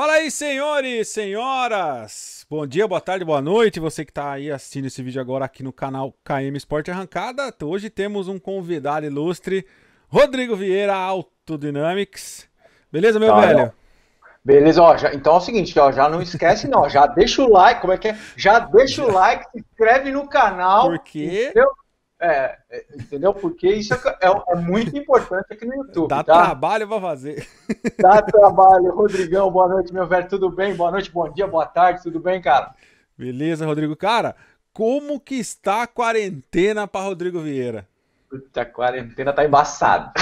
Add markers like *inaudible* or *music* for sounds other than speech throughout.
Fala aí, senhores, senhoras! Bom dia, boa tarde, boa noite. Você que está aí assistindo esse vídeo agora aqui no canal KM Esporte Arrancada. Hoje temos um convidado ilustre, Rodrigo Vieira, Autodynamics. Beleza, meu tá, velho? Ó. Beleza, ó, já, então é o seguinte, ó, já não esquece não, já deixa o like, como é que é? Já deixa o *laughs* like, se inscreve no canal. Por quê? É, é, entendeu? Porque isso é, é, é muito importante aqui no YouTube. Dá tá? trabalho pra fazer. Dá trabalho, Rodrigão. Boa noite, meu velho. Tudo bem? Boa noite, bom dia, boa tarde, tudo bem, cara? Beleza, Rodrigo. Cara, como que está a quarentena para Rodrigo Vieira? Puta, a quarentena tá embaçada. *laughs*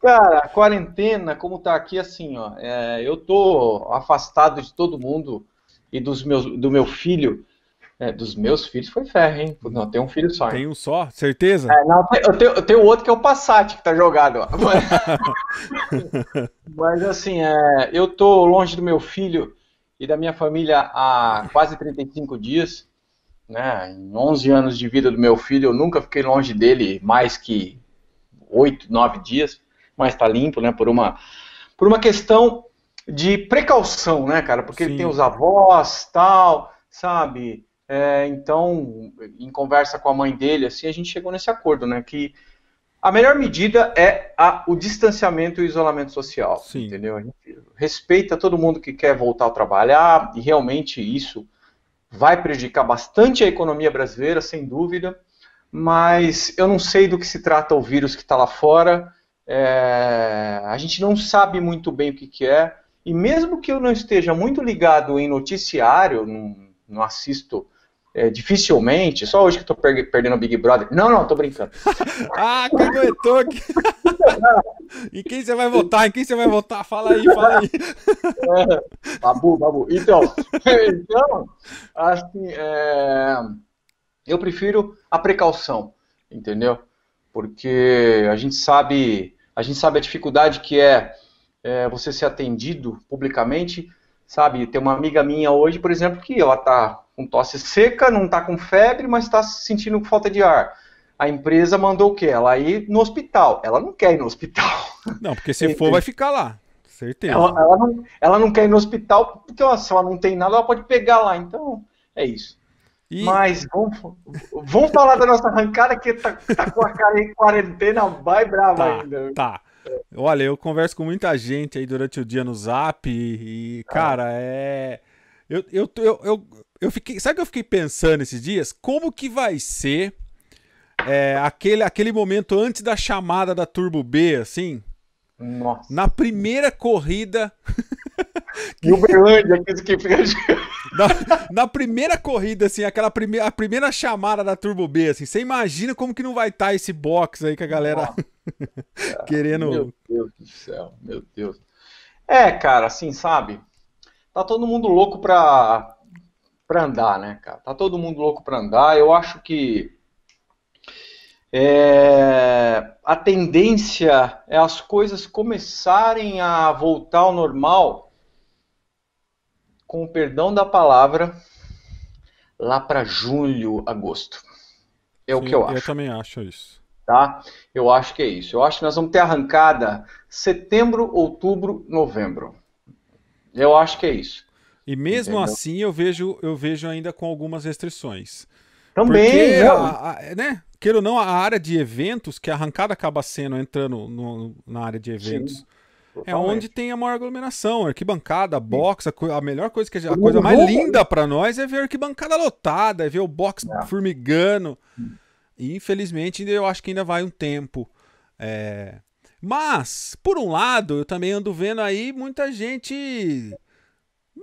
Cara, a quarentena, como tá aqui, assim, ó, é, eu tô afastado de todo mundo e dos meus, do meu filho é, dos meus filhos foi ferro, hein? Não, tem um filho só. Tem um só? Certeza? É, não, eu tenho, eu tenho outro que é o Passat, que tá jogado lá. *laughs* Mas, mas assim, é, eu tô longe do meu filho e da minha família há quase 35 dias. Né? Em 11 anos de vida do meu filho, eu nunca fiquei longe dele mais que 8, 9 dias. Mas tá limpo, né? Por uma, por uma questão de precaução, né, cara? Porque Sim. ele tem os avós, tal, sabe? É, então, em conversa com a mãe dele, assim, a gente chegou nesse acordo, né? Que a melhor medida é a, o distanciamento e o isolamento social. Sim. Entendeu? A gente respeita todo mundo que quer voltar a trabalhar e realmente isso vai prejudicar bastante a economia brasileira, sem dúvida. Mas eu não sei do que se trata o vírus que está lá fora. É, a gente não sabe muito bem o que, que, é. E mesmo que eu não esteja muito ligado em noticiário, não, não assisto é, dificilmente, só hoje que eu tô per perdendo o Big Brother. Não, não, tô brincando. *laughs* ah, cagou *laughs* e quem você vai votar? Em quem você vai votar? Fala aí, fala aí. É, babu, babu. Então, *laughs* então assim, é, eu prefiro a precaução, entendeu? Porque a gente sabe, a gente sabe a dificuldade que é, é você ser atendido publicamente, sabe? Tem uma amiga minha hoje, por exemplo, que ela tá com tosse seca, não está com febre, mas está sentindo falta de ar. A empresa mandou o quê? Ela ir no hospital. Ela não quer ir no hospital. Não, porque se for, vai ficar lá. Certeza. Ela, ela, não, ela não quer ir no hospital, porque ó, se ela não tem nada, ela pode pegar lá. Então, é isso. E... Mas vamos, vamos falar da nossa arrancada que tá, tá com a cara em quarentena, vai brava tá, ainda. Tá. Olha, eu converso com muita gente aí durante o dia no zap e, é. cara, é. Eu, eu, eu, eu, eu fiquei, sabe que eu fiquei pensando esses dias? Como que vai ser é, aquele, aquele momento antes da chamada da Turbo B, assim? Nossa. Na primeira corrida. *laughs* E Uberlândia, que fica. *laughs* na, na primeira corrida, assim, aquela primeira, a primeira chamada da Turbo B, assim, você imagina como que não vai estar tá esse box aí que a galera *laughs* querendo. Meu Deus do céu, meu Deus. É, cara, assim, sabe? Tá todo mundo louco pra, para andar, né, cara? Tá todo mundo louco para andar. Eu acho que é, a tendência é as coisas começarem a voltar ao normal, com o perdão da palavra, lá para julho, agosto. É Sim, o que eu acho. Eu também acho isso. Tá? Eu acho que é isso. Eu acho que nós vamos ter arrancada setembro, outubro, novembro. Eu acho que é isso. E mesmo Entendeu? assim eu vejo, eu vejo ainda com algumas restrições. Também, a, a, é, né? Queira ou não, a área de eventos, que a arrancada acaba sendo entrando no, na área de eventos. Sim. É onde tem a maior aglomeração, arquibancada, box, a, a, melhor coisa que a, a coisa mais linda para nós é ver a arquibancada lotada, é ver o box é. formigando. E infelizmente eu acho que ainda vai um tempo. É... Mas, por um lado, eu também ando vendo aí muita gente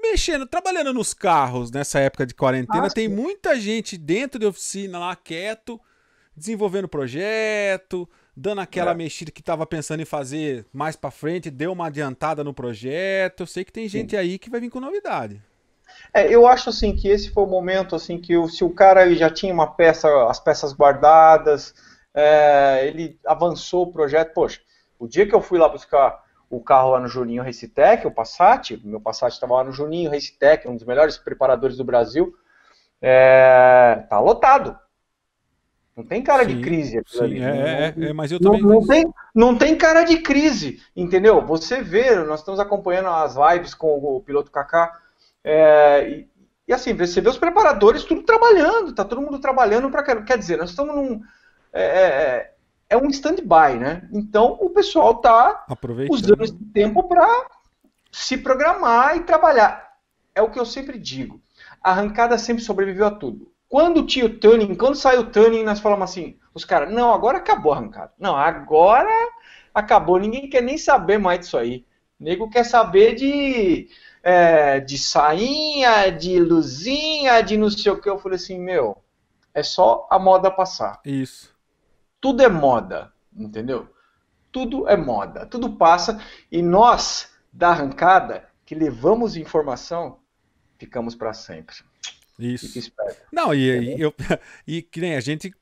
mexendo, trabalhando nos carros nessa época de quarentena. Ah, tem muita gente dentro de oficina lá, quieto, desenvolvendo projeto, dando aquela é. mexida que estava pensando em fazer mais para frente, deu uma adiantada no projeto. Eu sei que tem gente Sim. aí que vai vir com novidade. É, eu acho assim que esse foi o momento assim que o, se o cara já tinha uma peça, as peças guardadas, é, ele avançou o projeto. Poxa, o dia que eu fui lá buscar o carro lá no Juninho Racetech, o Passat, meu Passat estava lá no Juninho Racetech, um dos melhores preparadores do Brasil, é, tá lotado. Não tem cara sim, de crise sim, ali. É, é, não, é, mas eu também. Não tem, não tem cara de crise, entendeu? Você vê, nós estamos acompanhando as lives com o piloto Kaká. É, e, e, assim, você vê os preparadores tudo trabalhando, tá todo mundo trabalhando para. Quer dizer, nós estamos num. É, é, é é um stand-by, né? Então o pessoal está usando esse tempo para se programar e trabalhar. É o que eu sempre digo. A arrancada sempre sobreviveu a tudo. Quando tinha o Tuning, quando saiu o Tuning, nós falamos assim, os caras, não, agora acabou a arrancada. Não, agora acabou, ninguém quer nem saber mais disso aí. O nego quer saber de, é, de sainha, de luzinha, de não sei o que. Eu falei assim, meu, é só a moda passar. Isso. Tudo é moda, entendeu? Tudo é moda, tudo passa e nós, da arrancada, que levamos informação, ficamos para sempre. Isso. Fique esperto. Não, e, tá e, eu, *laughs* e que nem a gente,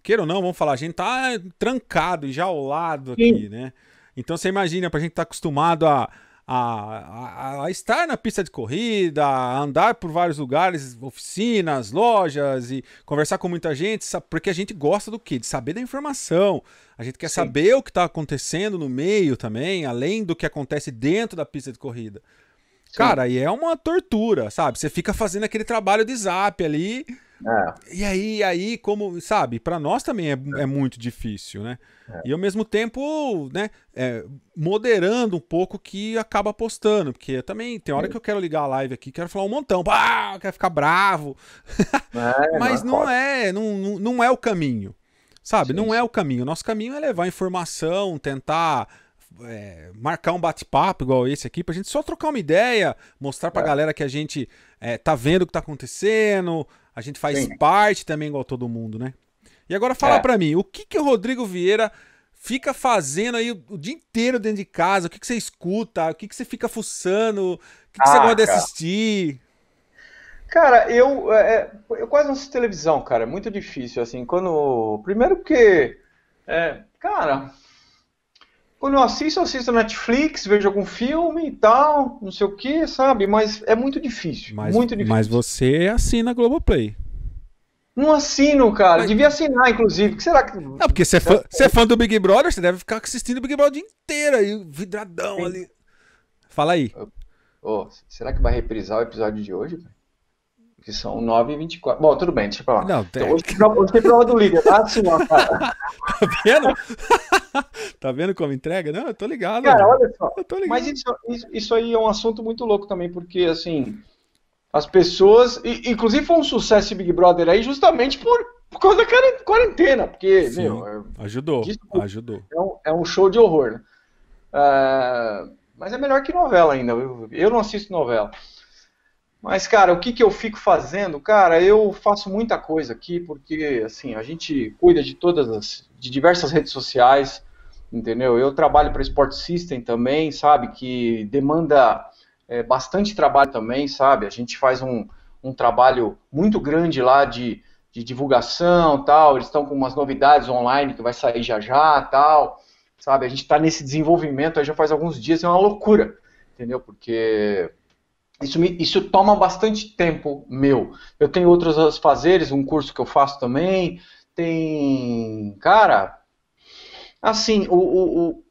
queira ou não, vamos falar, a gente tá trancado e aqui, Sim. né? Então você imagina, pra gente tá acostumado a a, a, a, estar na pista de corrida, a andar por vários lugares, oficinas, lojas e conversar com muita gente, porque a gente gosta do quê? De saber da informação. A gente quer Sim. saber o que está acontecendo no meio também, além do que acontece dentro da pista de corrida. Cara, e é uma tortura, sabe? Você fica fazendo aquele trabalho de zap ali. É. E aí, aí, como, sabe, para nós também é, é, é, muito difícil, né? É. E ao mesmo tempo, né, é, moderando um pouco que acaba postando, porque também tem hora que eu quero ligar a live aqui, quero falar um montão, pá, quero ficar bravo. É, *laughs* Mas não, é, não, não é o caminho, sabe? Sim. Não é o caminho. Nosso caminho é levar informação, tentar é, marcar um bate-papo igual esse aqui, pra gente só trocar uma ideia, mostrar pra é. galera que a gente é, tá vendo o que tá acontecendo, a gente faz Sim. parte também igual todo mundo, né? E agora fala é. pra mim, o que que o Rodrigo Vieira fica fazendo aí o, o dia inteiro dentro de casa? O que que você escuta? O que que você fica fuçando? O que, que ah, você gosta cara. de assistir? Cara, eu, é, é, eu quase não assisto televisão, cara. É muito difícil, assim. Quando. Primeiro porque. É, cara, quando eu assisto, eu assisto Netflix, vejo algum filme e tal, não sei o que, sabe? Mas é muito difícil. Mas, muito difícil. Mas você assina Globoplay. Não assino, cara. Mas... Devia assinar, inclusive. Que será que. Não, porque você é, fã, você é fã do Big Brother, você deve ficar assistindo o Big Brother o dia inteiro aí, vidradão Sim. ali. Fala aí. Oh, será que vai reprisar o episódio de hoje, velho? Que são 9 e 24. Bom, tudo bem, deixa eu falar. Não, então, tem... Então, hoje, hoje tem prova do líder, tá assim, ó, cara. *laughs* tá vendo? *laughs* tá vendo como entrega? Não, eu tô ligado. Cara, olha só. Ligado. Mas isso, isso aí é um assunto muito louco também, porque assim, as pessoas. E, inclusive foi um sucesso Big Brother aí justamente por, por causa da quarentena. Porque, Sim, meu. É, ajudou. ajudou. É um, é um, show de horror. Né? Uh, mas é melhor que novela ainda. Eu, eu não assisto novela. Mas, cara, o que, que eu fico fazendo? Cara, eu faço muita coisa aqui, porque, assim, a gente cuida de todas as, de diversas redes sociais, entendeu? Eu trabalho para Sport System também, sabe, que demanda é, bastante trabalho também, sabe? A gente faz um, um trabalho muito grande lá de, de divulgação, tal, eles estão com umas novidades online que vai sair já já, tal, sabe? A gente está nesse desenvolvimento aí já faz alguns dias, é uma loucura, entendeu? Porque isso, me, isso toma bastante tempo meu. Eu tenho outros fazeres, um curso que eu faço também. Tem. Cara. Assim, o, o,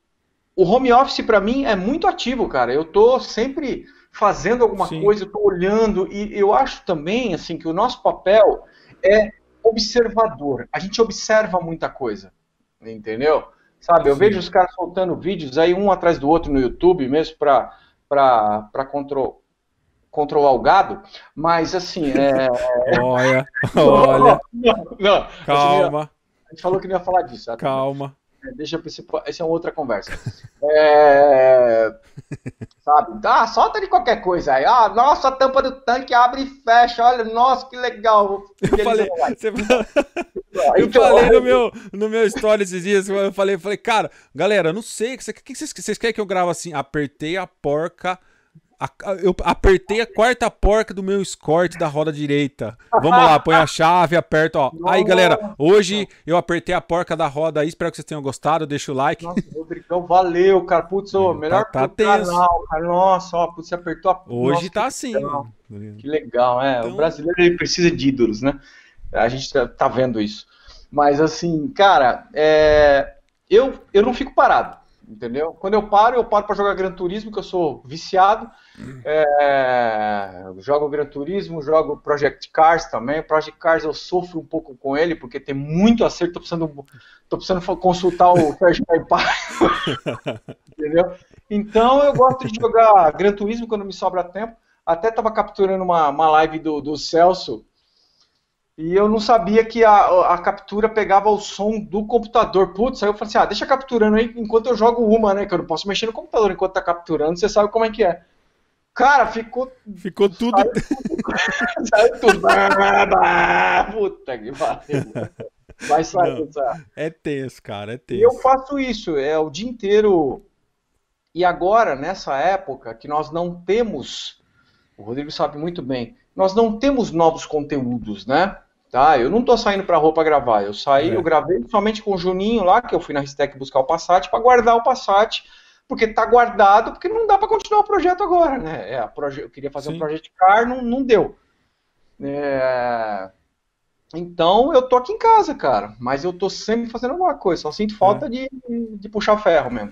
o home office para mim é muito ativo, cara. Eu tô sempre fazendo alguma Sim. coisa, eu tô olhando. E eu acho também, assim, que o nosso papel é observador. A gente observa muita coisa. Entendeu? Sabe, eu vejo os caras soltando vídeos aí um atrás do outro no YouTube mesmo para para contro controlar o gado, mas assim. É... é olha, *laughs* olha. Não, não, assim, Calma. a gente falou que não ia falar disso. Sabe? Calma. É, deixa eu esse, essa é outra conversa. É, sabe? Ah, solta de qualquer coisa aí. Ah, nossa, a tampa do tanque abre e fecha. Olha, nossa, que legal. Eu falei, você... *laughs* Então, eu então, falei no meu, no meu story esses dias, eu falei, eu falei, cara, galera, não sei, o que vocês, vocês querem que eu grave assim? Apertei a porca a, eu apertei a quarta porca do meu escorte da roda direita. Vamos lá, põe a chave, aperta, ó. Não, aí, galera, hoje não. eu apertei a porca da roda aí. Espero que vocês tenham gostado. Deixa o like. Nossa, Rodrigão, valeu, cara. Putz, ô, tá melhor tá, tá canal, cara. Nossa, ó, putz, você apertou a Hoje tá Nossa, tá que assim. Legal. Que legal, é. Então... O brasileiro ele precisa de ídolos, né? A gente tá, tá vendo isso. Mas assim, cara, é... eu, eu não fico parado entendeu? Quando eu paro, eu paro para jogar Gran Turismo, que eu sou viciado. É, jogo Gran Turismo, jogo Project Cars também. Project Cars eu sofro um pouco com ele, porque tem muito acerto. Tô precisando, tô precisando consultar o Sérgio Caipar. *laughs* entendeu? Então eu gosto de jogar Gran Turismo quando me sobra tempo. Até estava capturando uma, uma live do, do Celso e eu não sabia que a, a captura pegava o som do computador. Putz, aí eu falei assim, ah, deixa capturando aí enquanto eu jogo uma, né? Que eu não posso mexer no computador enquanto tá capturando, você sabe como é que é. Cara, ficou. Ficou tudo. Saiu tudo. *laughs* Puta que pariu. Vai sair, É tenso, cara, é tenso. E eu faço isso, é o dia inteiro. E agora, nessa época, que nós não temos. O Rodrigo sabe muito bem. Nós não temos novos conteúdos, né? Tá? Eu não estou saindo para a rua gravar. Eu saí, é. eu gravei somente com o Juninho lá, que eu fui na Ristec buscar o Passat, para guardar o Passat, porque está guardado, porque não dá para continuar o projeto agora. Né? É, proje eu queria fazer Sim. um de Car, não, não deu. É... Então eu tô aqui em casa, cara, mas eu tô sempre fazendo alguma coisa, só sinto falta é. de, de puxar ferro mesmo.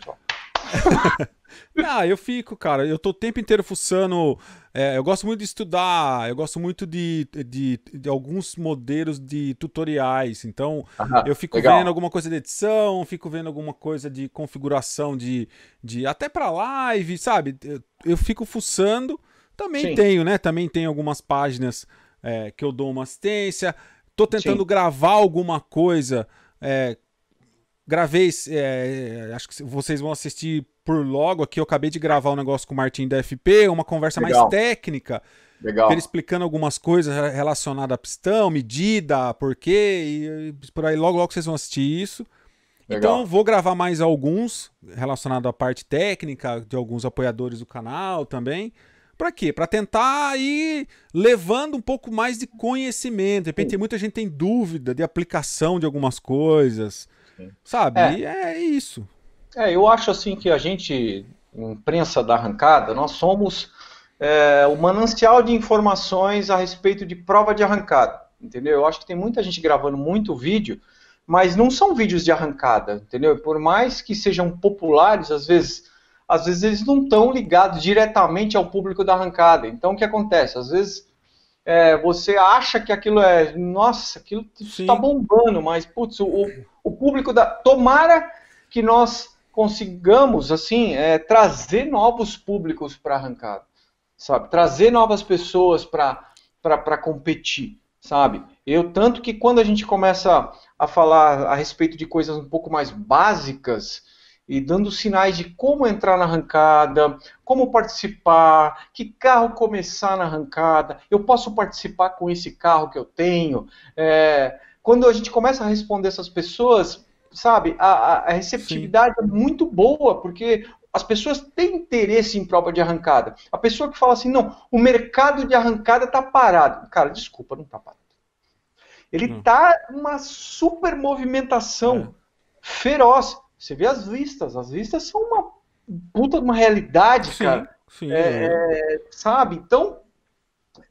*laughs* Ah, eu fico, cara. Eu tô o tempo inteiro fuçando. É, eu gosto muito de estudar, eu gosto muito de, de, de alguns modelos de tutoriais. Então, eu fico legal. vendo alguma coisa de edição, fico vendo alguma coisa de configuração de. de até para live, sabe? Eu, eu, fico fuçando. Também Sim. tenho, né? Também tenho algumas páginas é, que eu dou uma assistência. Tô tentando Sim. gravar alguma coisa. É, Gravei, é, é, acho que vocês vão assistir por logo aqui. Eu acabei de gravar um negócio com o Martin da FP, uma conversa Legal. mais técnica. Legal. Ele explicando algumas coisas relacionadas a pistão, medida, porquê, e por aí logo, logo vocês vão assistir isso. Então, Legal. Então, vou gravar mais alguns relacionado à parte técnica de alguns apoiadores do canal também. Para quê? Para tentar ir levando um pouco mais de conhecimento. De repente, muita gente tem dúvida de aplicação de algumas coisas. Sabe? É. E é isso. É, eu acho assim que a gente, imprensa da arrancada, nós somos é, o manancial de informações a respeito de prova de arrancada, entendeu? Eu acho que tem muita gente gravando muito vídeo, mas não são vídeos de arrancada, entendeu? Por mais que sejam populares, às vezes, às vezes eles não estão ligados diretamente ao público da arrancada. Então, o que acontece? Às vezes é, você acha que aquilo é, nossa, aquilo está bombando, mas putz, o, o público da. Tomara que nós consigamos, assim, é, trazer novos públicos para arrancar, sabe? Trazer novas pessoas para competir, sabe? Eu, tanto que quando a gente começa a falar a respeito de coisas um pouco mais básicas, e dando sinais de como entrar na arrancada, como participar, que carro começar na arrancada, eu posso participar com esse carro que eu tenho. É, quando a gente começa a responder essas pessoas, sabe, a, a receptividade Sim. é muito boa, porque as pessoas têm interesse em prova de arrancada. A pessoa que fala assim, não, o mercado de arrancada está parado. Cara, desculpa, não está parado. Ele está hum. Tá uma super movimentação é. feroz. Você vê as vistas. As vistas são uma puta uma realidade, sim, cara. Sim. É, é, sabe? Então,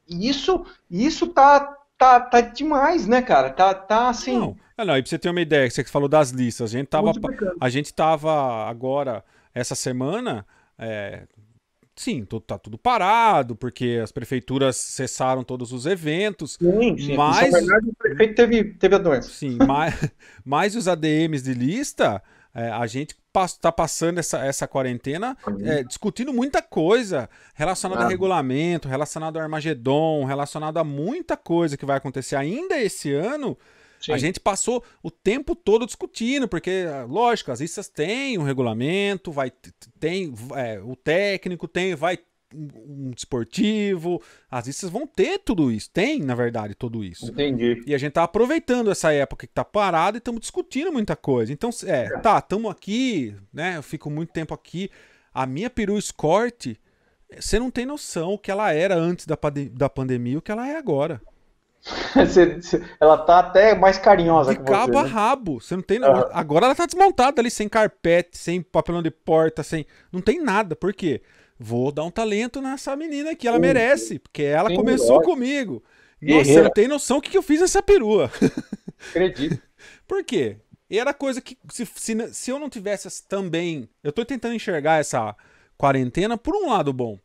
isso, isso tá, tá, tá demais, né, cara? Tá, tá assim. Não, ah, não, aí pra você ter uma ideia, você falou das listas. A gente tava, a gente tava agora, essa semana. É, sim, tudo, tá tudo parado, porque as prefeituras cessaram todos os eventos. Sim, sim. É mas... Verdade, o prefeito teve, teve a doença. Sim, mais, *laughs* mais os ADMs de lista é, a gente está passando essa, essa quarentena uhum. é, discutindo muita coisa relacionada ah. a regulamento, relacionado ao Armagedon, relacionado a muita coisa que vai acontecer ainda esse ano. Sim. A gente passou o tempo todo discutindo, porque, ah, lógico, as listas têm um regulamento, vai, tem é, o técnico, tem, vai um desportivo. As listas vão ter tudo isso. Tem, na verdade, tudo isso. Entendi. E a gente tá aproveitando essa época que tá parada e estamos discutindo muita coisa. Então, é, é, tá, estamos aqui, né? Eu fico muito tempo aqui. A minha peru escorte, você não tem noção o que ela era antes da, da pandemia e o que ela é agora. *laughs* ela tá até mais carinhosa de que cabo você, a né? rabo você não tem uhum. agora ela tá desmontada ali sem carpete sem papelão de porta sem não tem nada por quê vou dar um talento nessa menina que ela Sim. merece, porque ela Sim, começou comigo. Guerreira. Nossa, não tem noção o que, eu fiz nessa perua. *laughs* Acredito. Por quê? era coisa que, se, se, se eu não tivesse também. Eu tô tentando enxergar essa quarentena por um lado bom.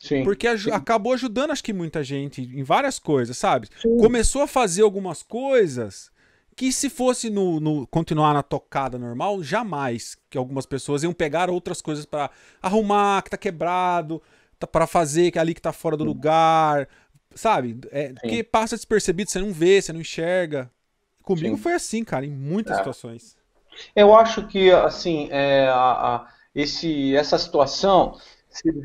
Sim, porque aj sim. acabou ajudando, acho que muita gente em várias coisas, sabe? Sim. Começou a fazer algumas coisas que se fosse no, no, continuar na tocada normal, jamais que algumas pessoas iam pegar outras coisas para arrumar, que tá quebrado, tá para fazer, que é ali que tá fora do lugar, sabe? É, porque passa despercebido, você não vê, você não enxerga. Comigo Sim. foi assim, cara, em muitas é. situações. Eu acho que, assim, é, a, a, esse, essa situação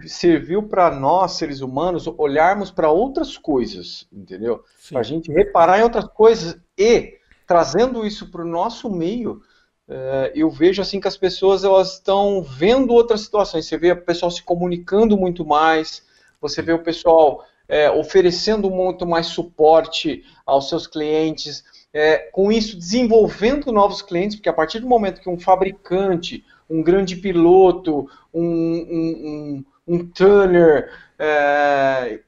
serviu para nós, seres humanos, olharmos para outras coisas, entendeu? Para a gente reparar em outras coisas e trazendo isso para o nosso meio, eh, eu vejo assim que as pessoas elas estão vendo outras situações. Você vê o pessoal se comunicando muito mais, você vê o pessoal é, oferecendo muito mais suporte aos seus clientes, é, com isso desenvolvendo novos clientes, porque a partir do momento que um fabricante, um grande piloto, um, um, um, um turner é,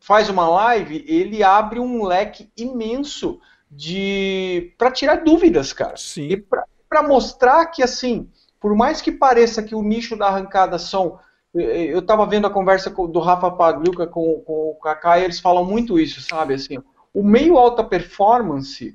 faz uma live, ele abre um leque imenso de para tirar dúvidas, cara. Sim. E para mostrar que assim, por mais que pareça que o nicho da arrancada são eu estava vendo a conversa do Rafa Pagliuca com, com o Kaká e eles falam muito isso, sabe? Assim, o meio alta performance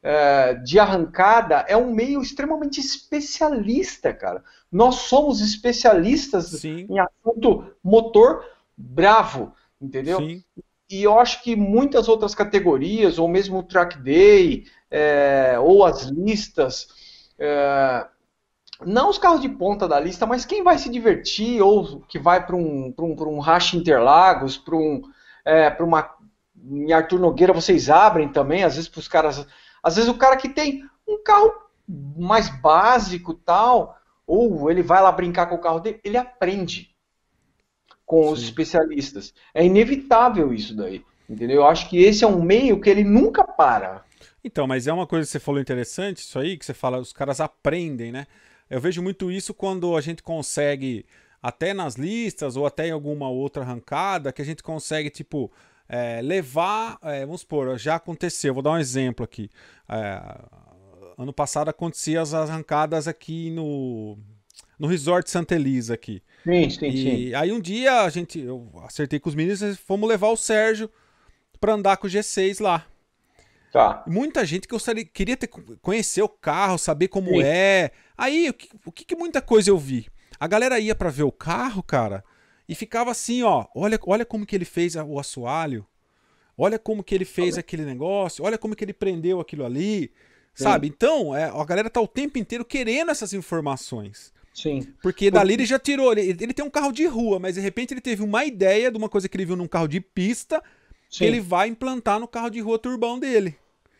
é, de arrancada é um meio extremamente especialista, cara. Nós somos especialistas Sim. em assunto motor bravo, entendeu? Sim e eu acho que muitas outras categorias, ou mesmo o track day, é, ou as listas, é, não os carros de ponta da lista, mas quem vai se divertir, ou que vai para um, pra um, um racha Interlagos, para um, é, uma. Em Arthur Nogueira vocês abrem também, às vezes para os caras. Às vezes o cara que tem um carro mais básico tal, ou ele vai lá brincar com o carro dele, ele aprende com Sim. os especialistas. É inevitável isso daí, entendeu? Eu acho que esse é um meio que ele nunca para. Então, mas é uma coisa que você falou interessante, isso aí, que você fala, os caras aprendem, né? Eu vejo muito isso quando a gente consegue, até nas listas ou até em alguma outra arrancada, que a gente consegue, tipo, é, levar, é, vamos supor, já aconteceu, vou dar um exemplo aqui. É, ano passado acontecia as arrancadas aqui no no Resort Santa Elisa aqui. Sim, sim, e sim. aí um dia a gente, eu acertei com os meninos e fomos levar o Sérgio para andar com o G6 lá. Tá. Muita gente que eu gostaria, queria ter, conhecer o carro, saber como sim. é. Aí, o que, o que muita coisa eu vi? A galera ia para ver o carro, cara, e ficava assim, ó, olha, olha como que ele fez o assoalho. Olha como que ele fez olha. aquele negócio, olha como que ele prendeu aquilo ali. Sim. Sabe? Então, é, a galera tá o tempo inteiro querendo essas informações. Sim. Porque dali ele já tirou. Ele, ele tem um carro de rua, mas de repente ele teve uma ideia de uma coisa que ele viu num carro de pista Sim. que ele vai implantar no carro de rua turbão dele.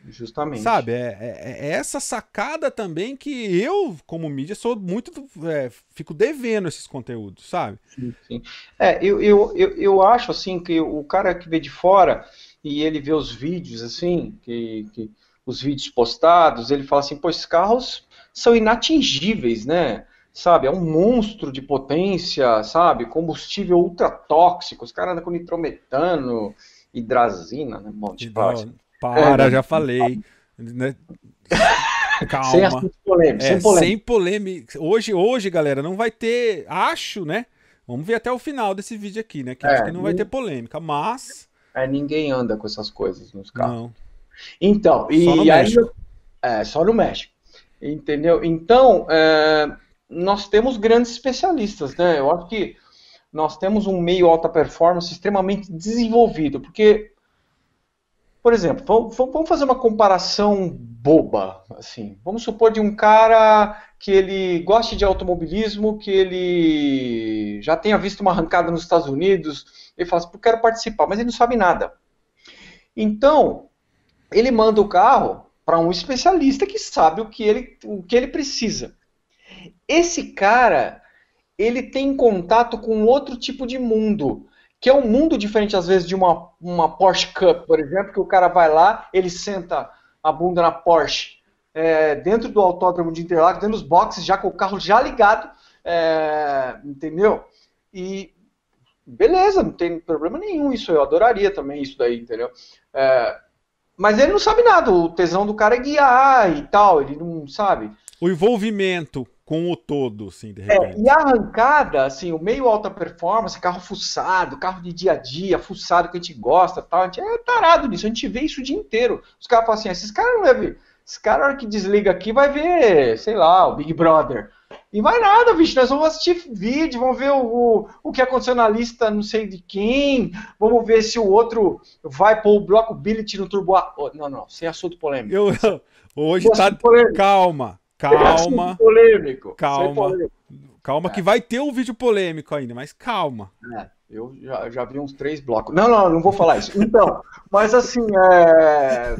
Justamente. Sabe, é, é, é, essa sacada também que eu, como mídia, sou muito. É, fico devendo esses conteúdos, sabe? Sim, sim. É, eu, eu, eu, eu, acho assim que o cara que vê de fora e ele vê os vídeos, assim, que, que os vídeos postados, ele fala assim, pô, esses carros são inatingíveis, né? sabe? É um monstro de potência, sabe? Combustível ultra tóxico, os caras andam com nitrometano, hidrazina, né? monte de Para, é, já falei. Né? *laughs* Calma. Sem polêmico. É, sem polêmica. Sem polêmica. Hoje, hoje, galera, não vai ter. Acho, né? Vamos ver até o final desse vídeo aqui, né? Que é, acho que não vai ter polêmica, mas. É, ninguém anda com essas coisas nos carros. Não. Então, e, só no e aí. É, só no México. Entendeu? Então, é, nós temos grandes especialistas, né? Eu acho que nós temos um meio alta performance extremamente desenvolvido, porque, por exemplo, vamos fazer uma comparação boba, assim. Vamos supor de um cara que ele goste de automobilismo, que ele já tenha visto uma arrancada nos Estados Unidos, ele fala assim, eu quero participar, mas ele não sabe nada. Então, ele manda o carro para um especialista que sabe o que ele, o que ele precisa. Esse cara, ele tem contato com outro tipo de mundo, que é um mundo diferente, às vezes, de uma, uma Porsche Cup, por exemplo, que o cara vai lá, ele senta a bunda na Porsche, é, dentro do autódromo de Interlagos, dentro dos boxes, já com o carro já ligado, é, entendeu? E beleza, não tem problema nenhum isso, eu adoraria também isso daí, entendeu? É, mas ele não sabe nada, o tesão do cara é guiar e tal, ele não sabe. O envolvimento com o todo, assim, de repente. É, e a arrancada, assim, o meio alta performance, carro fuçado, carro de dia a dia, fuçado que a gente gosta tal, a gente é tarado nisso, a gente vê isso o dia inteiro. Os caras falam assim, ah, esses caras não devem... Esse cara, a hora que desliga aqui, vai ver, sei lá, o Big Brother. E vai nada, bicho, nós vamos assistir vídeo, vamos ver o, o, que aconteceu na lista não sei de quem, vamos ver se o outro vai pôr o bloco Billet no turbo... Oh, não, não, sem assunto polêmico. Eu, hoje está tá... Polêmico. Calma, Calma. É polêmico. Calma. Polêmico. Calma, é. que vai ter um vídeo polêmico ainda, mas calma. É, eu já, já vi uns três blocos. Não, não, não vou falar isso. Então, mas assim, é...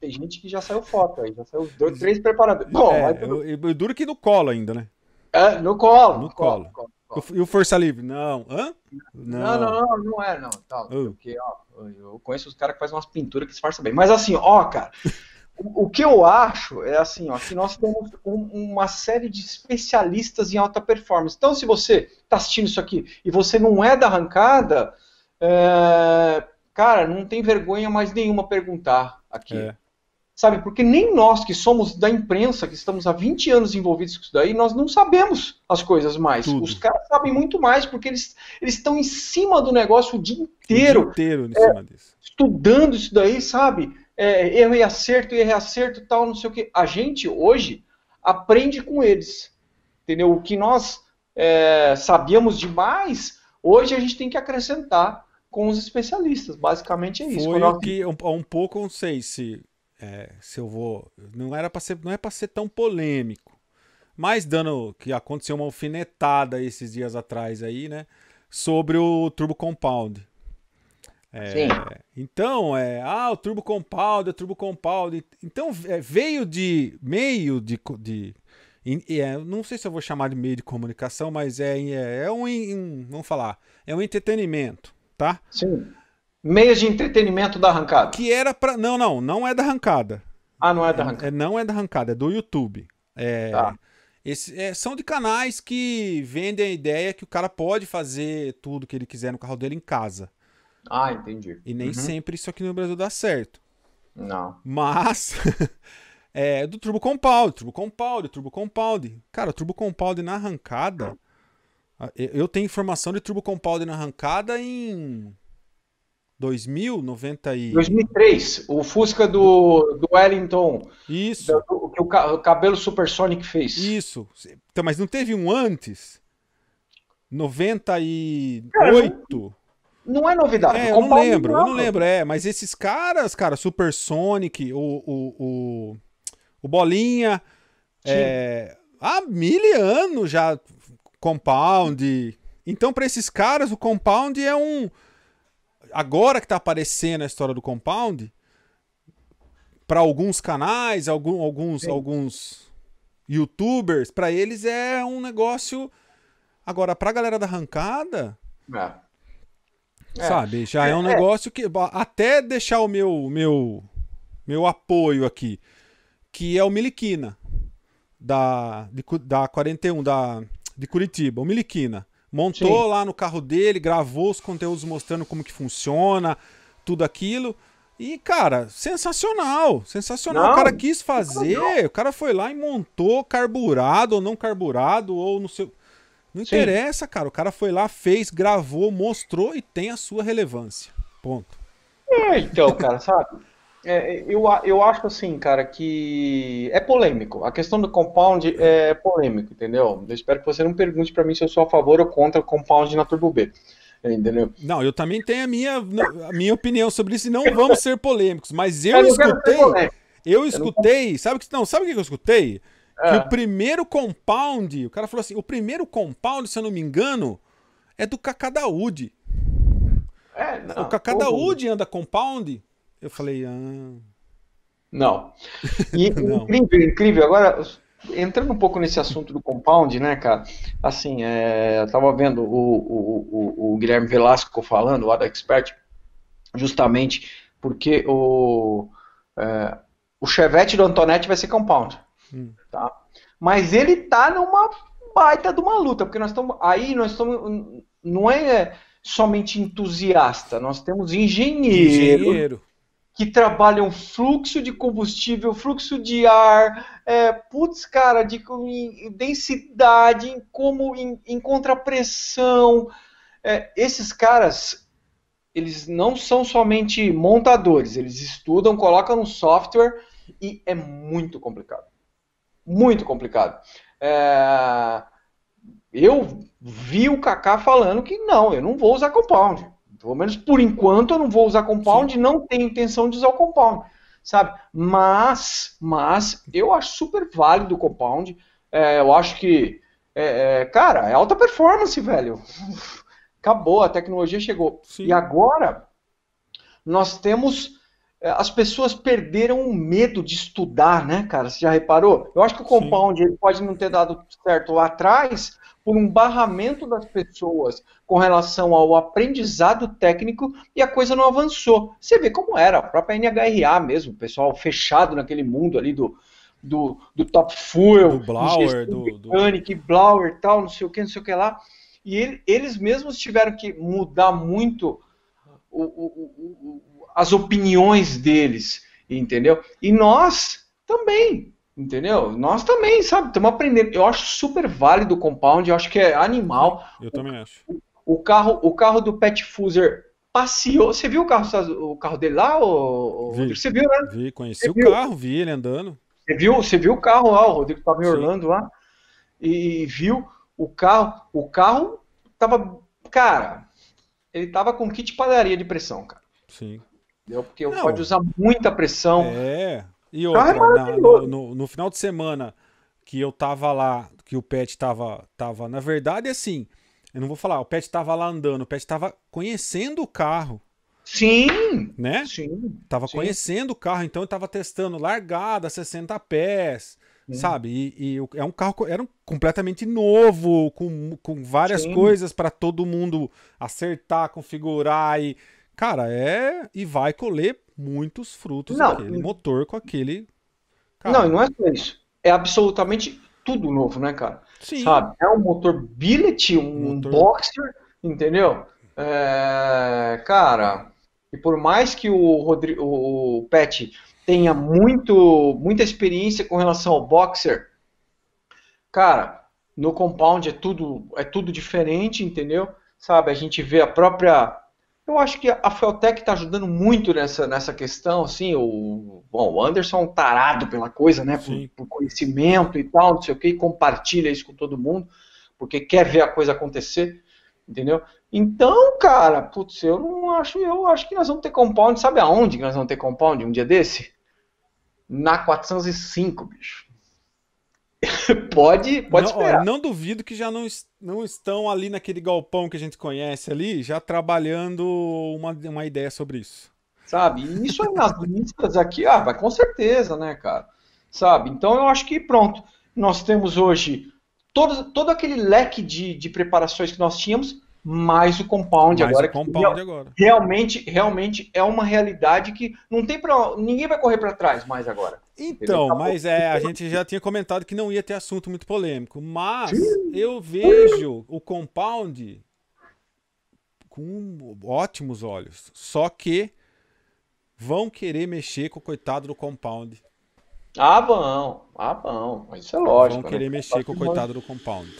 tem gente que já saiu foto aí, já saiu dois, três preparando. Bom, é, eu, eu, duro que no colo ainda, né? É, no colo. No, no colo. colo, colo. E o Força Livre? Não. Hã? Não, não, não, não, não é, não. Tá, uh. Porque, ó, eu conheço os caras que fazem umas pinturas que se disfarçam bem. Mas assim, ó, cara, o, que eu acho é assim, ó, que nós temos um, uma série de especialistas em alta performance. Então, se você está assistindo isso aqui e você não é da arrancada, é, cara, não tem vergonha mais nenhuma perguntar aqui. É. Sabe, porque nem nós que somos da imprensa, que estamos há 20 anos envolvidos com isso daí, nós não sabemos as coisas mais. Tudo. Os caras sabem muito mais, porque eles, eles estão em cima do negócio o dia inteiro. O dia inteiro em é, cima disso. Estudando isso daí, sabe? é, erro e acerto, erro e acerto, tal, não sei o que. A gente hoje aprende com eles, entendeu? O que nós é, sabíamos demais, hoje a gente tem que acrescentar com os especialistas. Basicamente é isso. Foi o que um, um pouco, não sei se é, se eu vou, não era para ser, não é para ser tão polêmico. Mas dando que aconteceu uma alfinetada esses dias atrás aí, né, sobre o Turbo Compound. É, então, é, ah, o turbo compound, o turbo compound. Então, é, veio de meio de. de in, é, não sei se eu vou chamar de meio de comunicação, mas é, é, é um, um, Vamos falar. É um entretenimento, tá? Sim. Meios de entretenimento da arrancada. Que era para. Não, não, não é da arrancada. Ah, não é da é, arrancada. É, não é da arrancada, é do YouTube. É, tá. Esse, é, são de canais que vendem a ideia que o cara pode fazer tudo que ele quiser no carro dele em casa. Ah, entendi. E nem uhum. sempre isso aqui no Brasil dá certo. Não. Mas *laughs* é do turbo compound, turbo compound, turbo compound. Cara, turbo compound na arrancada. Eu tenho informação de turbo compound na arrancada em 2000, 90 e... 2003, o Fusca do, do Wellington. Isso. O que o cabelo Supersonic fez. Isso. Então, mas não teve um antes? 98? Cara, não é novidade. É, eu não lembro, eu não lembro. É, mas esses caras, cara, Super Sonic, o, o, o, o Bolinha, é, há mil anos já Compound. Então, para esses caras, o Compound é um. Agora que tá aparecendo a história do Compound, para alguns canais, algum, alguns, alguns youtubers, para eles é um negócio. Agora, pra galera da arrancada. É. É. Sabe? Já é, é um é. negócio que. Até deixar o meu, meu, meu apoio aqui, que é o Miliquina, da, de, da 41, da, de Curitiba. O Miliquina. Montou Sim. lá no carro dele, gravou os conteúdos mostrando como que funciona, tudo aquilo. E, cara, sensacional, sensacional. Não, o cara quis fazer, não, o cara foi lá e montou, carburado ou não carburado, ou não sei. Não Sim. interessa, cara. O cara foi lá, fez, gravou, mostrou e tem a sua relevância. Ponto. É, então, cara, sabe? É, eu, eu acho assim, cara, que é polêmico. A questão do compound é polêmico, entendeu? Eu espero que você não pergunte para mim se eu sou a favor ou contra o compound na Turbo B. Entendeu? Não, eu também tenho a minha, a minha opinião sobre isso e não vamos ser polêmicos, mas eu, eu escutei. Eu escutei, eu não... sabe que não, sabe o que eu escutei? o ah. primeiro compound, o cara falou assim, o primeiro compound, se eu não me engano, é do Kaká É, não, o Kaká anda compound? Eu falei, ah... Não. E *laughs* não. incrível, incrível. Agora, entrando um pouco nesse assunto do compound, né, cara? Assim, é, eu estava vendo o, o, o, o, Guilherme Velasco falando lá da Expert, justamente porque o, é, o Chevette do Antonetti vai ser compound. Hum. Tá? Mas ele tá numa baita de uma luta, porque nós estamos. Aí nós estamos. Não é somente entusiasta, nós temos engenheiro. engenheiro. Que trabalham fluxo de combustível, fluxo de ar, é, putz, cara, de densidade, em como em, em contrapressão. É, esses caras, eles não são somente montadores, eles estudam, colocam no software e é muito complicado. Muito complicado. É... Eu vi o Kaká falando que não, eu não vou usar compound. Pelo menos por enquanto eu não vou usar compound, Sim. não tenho intenção de usar o compound, sabe? Mas, mas eu acho super válido o compound. É, eu acho que, é, é cara, é alta performance, velho. Acabou, a tecnologia chegou. Sim. E agora nós temos é, as pessoas perderam o medo de estudar, né, cara? Você já reparou? Eu acho que o compound ele pode não ter dado certo lá atrás por um barramento das pessoas com relação ao aprendizado técnico e a coisa não avançou. Você vê como era, a própria NHRA mesmo, o pessoal fechado naquele mundo ali do, do, do Top Fuel, do Blauer, do, do... Blauer tal, não sei o que, não sei o que lá. E ele, eles mesmos tiveram que mudar muito o, o, o, as opiniões deles, entendeu? E nós também, entendeu? Nós também, sabe? Estamos aprendendo. Eu acho super válido o compound, eu acho que é animal. Eu o, também acho. O carro, o carro do Pet Fuser passeou. Você viu o carro, o carro dele lá? O, vi, Você viu, né? Vi, conheci Você o viu? carro, vi ele andando. Você viu, você viu o carro lá, o Rodrigo estava em Orlando lá, e viu o carro. O carro tava. Cara, ele tava com kit padaria de pressão, cara. Sim entendeu? Porque não. pode usar muita pressão. É. E ah, é outra, na, no, no, final de semana que eu tava lá, que o Pet tava, tava. Na verdade, assim, eu não vou falar, o Pet tava lá andando, o Pet tava conhecendo o carro. Sim! Né? Sim. Tava sim. conhecendo o carro, então eu tava testando largada, 60 pés, sabe? E, e, é um carro era um, completamente novo, com, com várias sim. coisas para todo mundo acertar, configurar e Cara, é. E vai colher muitos frutos não, aquele motor com aquele. Cara. Não, e não é só isso. É absolutamente tudo novo, né, cara? Sim. Sabe? É um motor billet, um motor... boxer, entendeu? É, cara, e por mais que o, o Pet tenha muito, muita experiência com relação ao boxer, cara, no compound é tudo, é tudo diferente, entendeu? Sabe, a gente vê a própria eu acho que a Feltec está ajudando muito nessa, nessa questão, assim, o, bom, o Anderson é um tarado pela coisa, né, por, por, conhecimento e tal, não sei o que, e compartilha isso com todo mundo, porque quer ver a coisa acontecer, entendeu? Então, cara, putz, eu não acho, eu acho que nós vamos ter compound, sabe aonde que nós vamos ter compound um dia desse? Na 405, bicho. *laughs* pode, pode não, esperar. Ó, não duvido que já não, não estão ali naquele galpão que a gente conhece ali, já trabalhando uma, uma ideia sobre isso. Sabe? E isso aí nas listas aqui, ah, vai com certeza, né, cara? Sabe? Então eu acho que pronto. Nós temos hoje todo, todo aquele leque de, de preparações que nós tínhamos, mais o compound mais agora. O compound que, agora. Realmente, realmente é uma realidade que não tem para ninguém vai correr para trás mais agora. Então, tá mas é, a gente já tinha comentado que não ia ter assunto muito polêmico, mas Sim. eu vejo o compound com ótimos olhos. Só que vão querer mexer com o coitado do compound. Ah, vão. Ah, bom Isso é lógico. Vão né? querer né? mexer com o coitado do compound.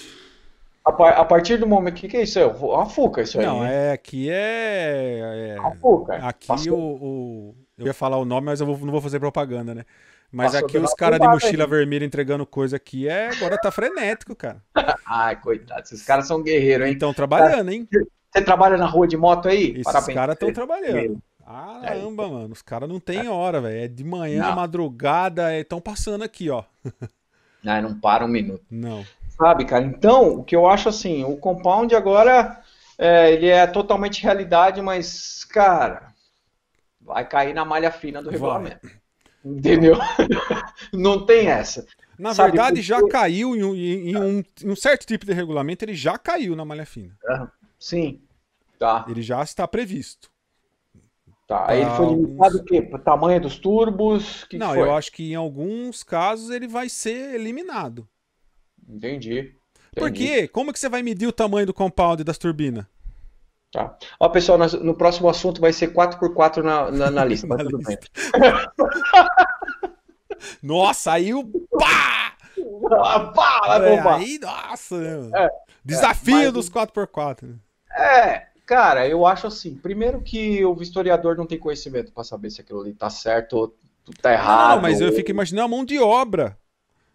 A, par, a partir do momento. O que, que é isso? aí? É, é uma fuca, isso Não, aí. Não, é, aqui é. é, é a fuca. Aqui o, o, Eu ia falar o nome, mas eu vou, não vou fazer propaganda, né? Mas Passou aqui os caras de mochila aí. vermelha entregando coisa aqui é. Agora tá frenético, cara. *laughs* Ai, coitado. Esses caras são guerreiros, hein? Estão trabalhando, hein? Você trabalha na rua de moto aí? Esses caras estão trabalhando. Caramba, mano. Os caras não tem hora, velho. É de manhã, não. madrugada, estão é... passando aqui, ó. *laughs* não, não para um minuto. Não. Sabe, cara? Então, o que eu acho assim, o Compound agora, é, ele é totalmente realidade, mas, cara, vai cair na malha fina do regulamento. Entendeu? *laughs* Não tem essa. Na Sabe, verdade, porque... já caiu em, em, em, um, em, um, certo tipo de regulamento, ele já caiu na malha fina. É, sim. Tá. Ele já está previsto. Tá. Aí ele foi limitado alguns... o quê? Tamanho dos turbos? Que Não, que eu acho que em alguns casos ele vai ser eliminado. Entendi. Entendi. Por quê? Como que você vai medir o tamanho do compound das turbinas? Tá. Ó, pessoal, no próximo assunto vai ser 4x4 na, na, na lista, mas *laughs* tudo bem. *laughs* nossa, aí o pá! Ah, pá é, aí, nossa! É, é Desafio é, dos 4x4. É, cara, eu acho assim, primeiro que o historiador não tem conhecimento para saber se aquilo ali tá certo ou tá errado. Não, mas eu fico imaginando a mão de obra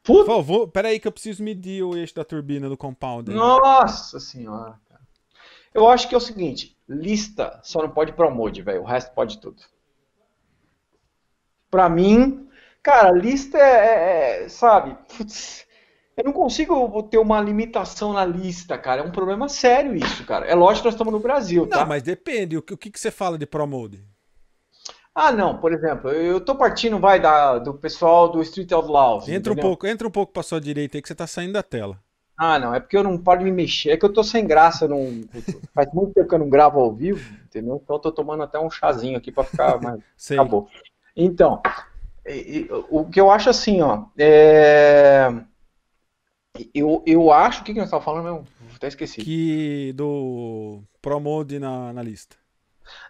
por favor, peraí que eu preciso medir o eixo da turbina do compound. Nossa senhora, cara. Eu acho que é o seguinte, lista só não pode pro mode velho. O resto pode tudo. Pra mim, cara, lista é, é, é, sabe, putz, eu não consigo ter uma limitação na lista, cara. É um problema sério isso, cara. É lógico que nós estamos no Brasil, não, tá? Não, mas depende. O que, o que você fala de pro mode ah, não, por exemplo, eu tô partindo, vai, da, do pessoal do Street of Laws. Entra entendeu? um pouco, entra um pouco pra sua direita aí que você tá saindo da tela. Ah, não, é porque eu não paro de me mexer, é que eu tô sem graça, não, faz muito tempo que eu não gravo ao vivo, entendeu? Então eu tô tomando até um chazinho aqui pra ficar *laughs* mais... Acabou. Então, o que eu acho assim, ó, é... Eu, eu acho, o que, que nós estávamos falando mesmo? Até esqueci. Que do ProMode na, na lista.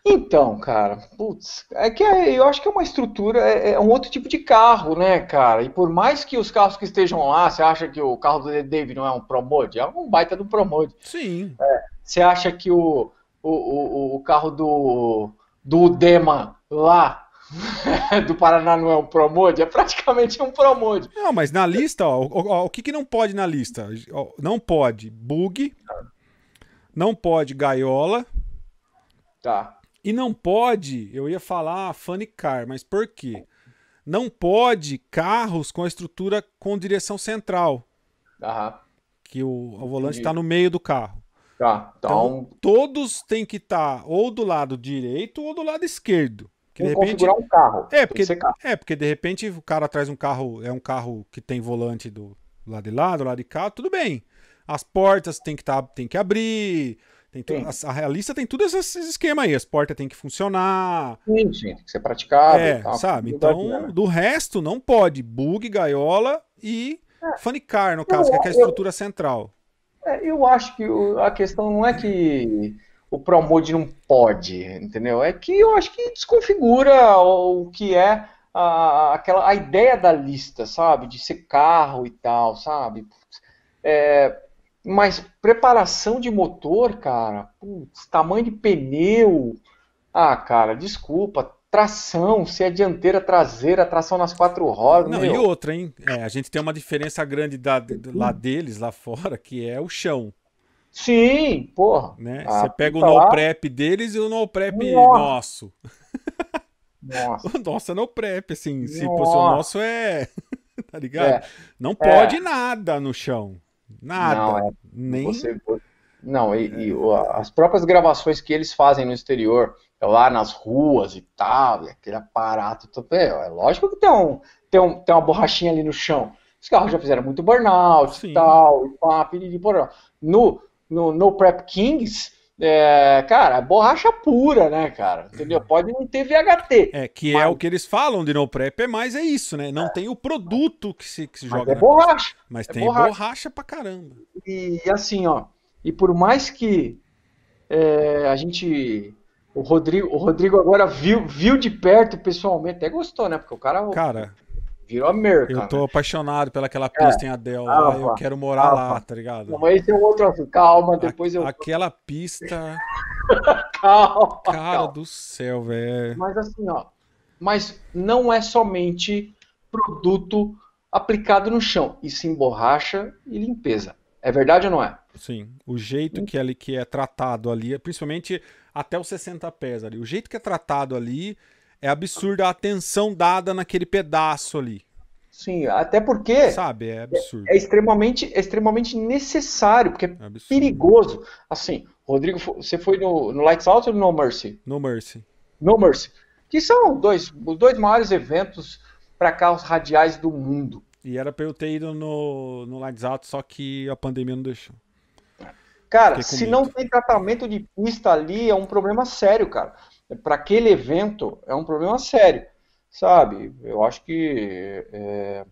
Então, cara, putz, é que é, eu acho que é uma estrutura, é, é, um outro tipo de carro, né, cara? E por mais que os carros que estejam lá, você acha que o carro do David não é um Promode? É um baita do Promode. Sim. É, você acha que o, o, o, o, carro do, do Dema lá *laughs* do Paraná não é um Promode? É praticamente um Promode. Não, mas na lista, ó, o que, que não pode na lista? Não pode bug, não pode gaiola Tá. E não pode, eu ia falar funny car, mas por quê? Não pode carros com a estrutura com direção central. Aham. Que o, o volante está no meio do carro. Tá, então... então todos têm que estar tá ou do lado direito ou do lado esquerdo. Que de repente... configurar um carro. É porque, carro. é, porque de repente o cara traz um carro, é um carro que tem volante do lado de lá, do lado de cá, tudo bem. As portas tem que, tá, tem que abrir, tem tu, a, a, realista tem todos esses esquemas aí. As portas têm que funcionar. Sim, sim, tem que ser praticado. É, tal, sabe? Então, do resto, não pode. Bug, gaiola e é. no caso, eu, é, que é a estrutura eu, central. É, eu acho que a questão não é que o Promode não pode, entendeu? É que eu acho que desconfigura o que é a, aquela, a ideia da lista, sabe? De ser carro e tal, sabe? É, mas preparação de motor, cara, putz, tamanho de pneu. Ah, cara, desculpa. Tração, se é dianteira, traseira, tração nas quatro rodas. Não, meu. e outra, hein? É, a gente tem uma diferença grande da, lá deles, lá fora, que é o chão. Sim, porra. Né? Ah, Você pega o no prep deles e o no prep Nossa. nosso. Nossa. *laughs* o nosso é no prep, assim. Se o nosso é. *laughs* tá ligado? É. Não pode é. nada no chão. Nada. Não, é, nem. Você, não, e, e, as próprias gravações que eles fazem no exterior, é lá nas ruas e tal, e aquele aparato. É, é lógico que tem, um, tem, um, tem uma borrachinha ali no chão. Os carros já fizeram muito burnout Sim. e tal, e pá, piriri, porra. No, no, no Prep Kings, é, cara, borracha pura, né, cara? Entendeu? Pode não ter VHT. É, que é mas... é o que eles falam de no prep, é mais é isso, né? Não é. tem o produto que se, que se mas joga. É borracha. mas é tem borracha. borracha pra caramba. E, e, assim, ó, e por mais que é, a gente. O Rodrigo, o Rodrigo agora viu, viu de perto pessoalmente, até gostou, né? Porque o cara. Cara, Virou merda. Eu tô apaixonado pelaquela pista é. em Adel. Ah, eu quero morar ah, lá, tá ligado? Não, mas esse é um outro assunto. Calma, depois A, eu. Aquela pista. *laughs* calma. Cara calma. do céu, velho. Mas assim, ó. Mas não é somente produto aplicado no chão, e sim borracha e limpeza. É verdade ou não é? Sim. O jeito que, ele, que é tratado ali, principalmente até os 60 pés ali, o jeito que é tratado ali é absurda a atenção dada naquele pedaço ali. Sim, até porque. Sabe, é absurdo. É, é extremamente, é extremamente necessário, porque é, é perigoso. Assim, Rodrigo, você foi no, no Lights Out ou no Mercy? No Mercy. No Mercy. Que são dois, os dois maiores eventos para carros radiais do mundo. E era pra eu ter ido no, no Lights Out, só que a pandemia não deixou. Cara, se não tem tratamento de pista ali, é um problema sério, cara para aquele evento é um problema sério, sabe? Eu acho que é,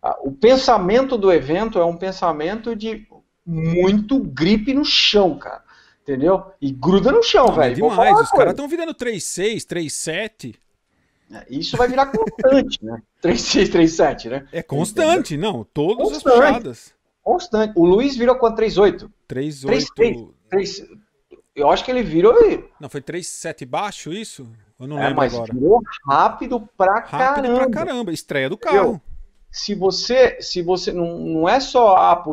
a, o pensamento do evento é um pensamento de muito gripe no chão, cara. Entendeu? E gruda no chão, Não, é velho. demais, falar, os caras estão virando 3-6, 3-7. É, isso vai virar constante, né? 3-7, né? É constante, Entendeu? não. Todas constante, as puxadas. Constante. O Luiz virou com 38. 38. 36, 3, eu acho que ele virou. Não, foi 3,7 baixo isso? Eu não é, lembro mas agora. Virou rápido pra rápido caramba. Rápido pra caramba, estreia do carro. Se você. Se você. Não, não é só, ah,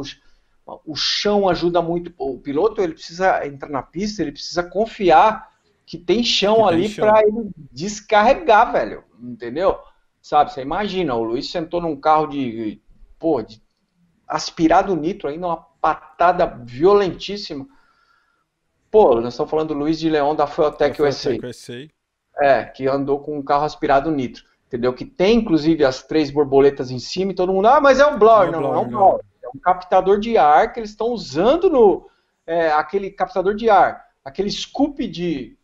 o chão ajuda muito. O piloto ele precisa entrar na pista, ele precisa confiar que tem chão que ali para ele descarregar, velho. Entendeu? Sabe, você imagina, o Luiz sentou num carro de. Pô, de aspirado nitro ainda, uma patada violentíssima Pô, nós estamos falando do Luiz de Leão da Foyotech USA. USA. É, que andou com um carro aspirado nitro. Entendeu? Que tem, inclusive, as três borboletas em cima e todo mundo, ah, mas é um blower. É não, não, é um blower. É um captador de ar que eles estão usando no... É, aquele captador de ar, aquele scoop de,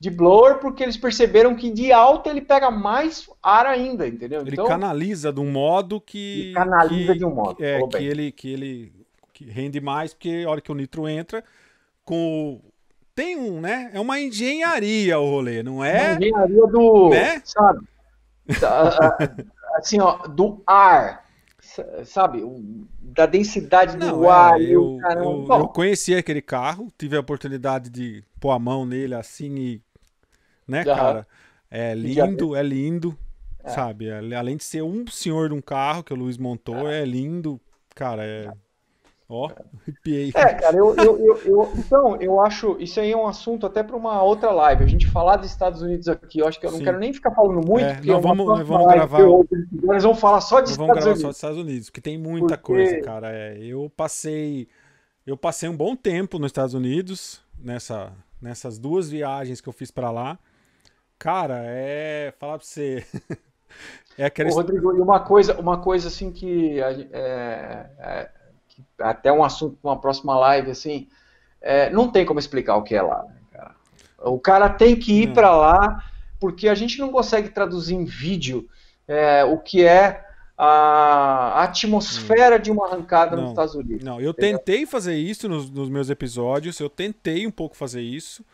de blower, porque eles perceberam que de alta ele pega mais ar ainda, entendeu? Ele então, canaliza de um modo que... Ele canaliza que, de um modo, é, que, é, que ele, que ele que rende mais, porque a hora que o nitro entra, com tem um, né? É uma engenharia o rolê, não é? Uma engenharia do. Né? Sabe? assim, ó, do ar. Sabe? Da densidade não, do é, ar. Eu, eu, eu, conheci aquele carro, tive a oportunidade de pôr a mão nele assim e. Né, uhum. cara? É lindo, é lindo. É. Sabe? É, além de ser um senhor de um carro que o Luiz montou, é, é lindo. Cara, é. Ó, oh, arrepiei. É, cara, eu, eu, eu, eu, Então, eu acho. Isso aí é um assunto até para uma outra live. A gente falar dos Estados Unidos aqui. Eu acho que eu não Sim. quero nem ficar falando muito. É, é vamos, nós vamos gravar. Eu, nós vamos falar só de Estados Unidos. Vamos gravar só dos Estados Unidos, porque tem muita porque... coisa, cara. É, eu passei. Eu passei um bom tempo nos Estados Unidos, nessa, nessas duas viagens que eu fiz para lá. Cara, é. Falar para você. *laughs* é aquela... Ô, Rodrigo, e uma coisa, uma coisa assim que. É, é que até um assunto para uma próxima live, assim, é, não tem como explicar o que é lá. Né, cara? O cara tem que ir é. para lá, porque a gente não consegue traduzir em vídeo é, o que é a atmosfera de uma arrancada não, nos Estados Unidos. Não, eu entendeu? tentei fazer isso nos, nos, meus episódios, eu tentei um pouco fazer isso,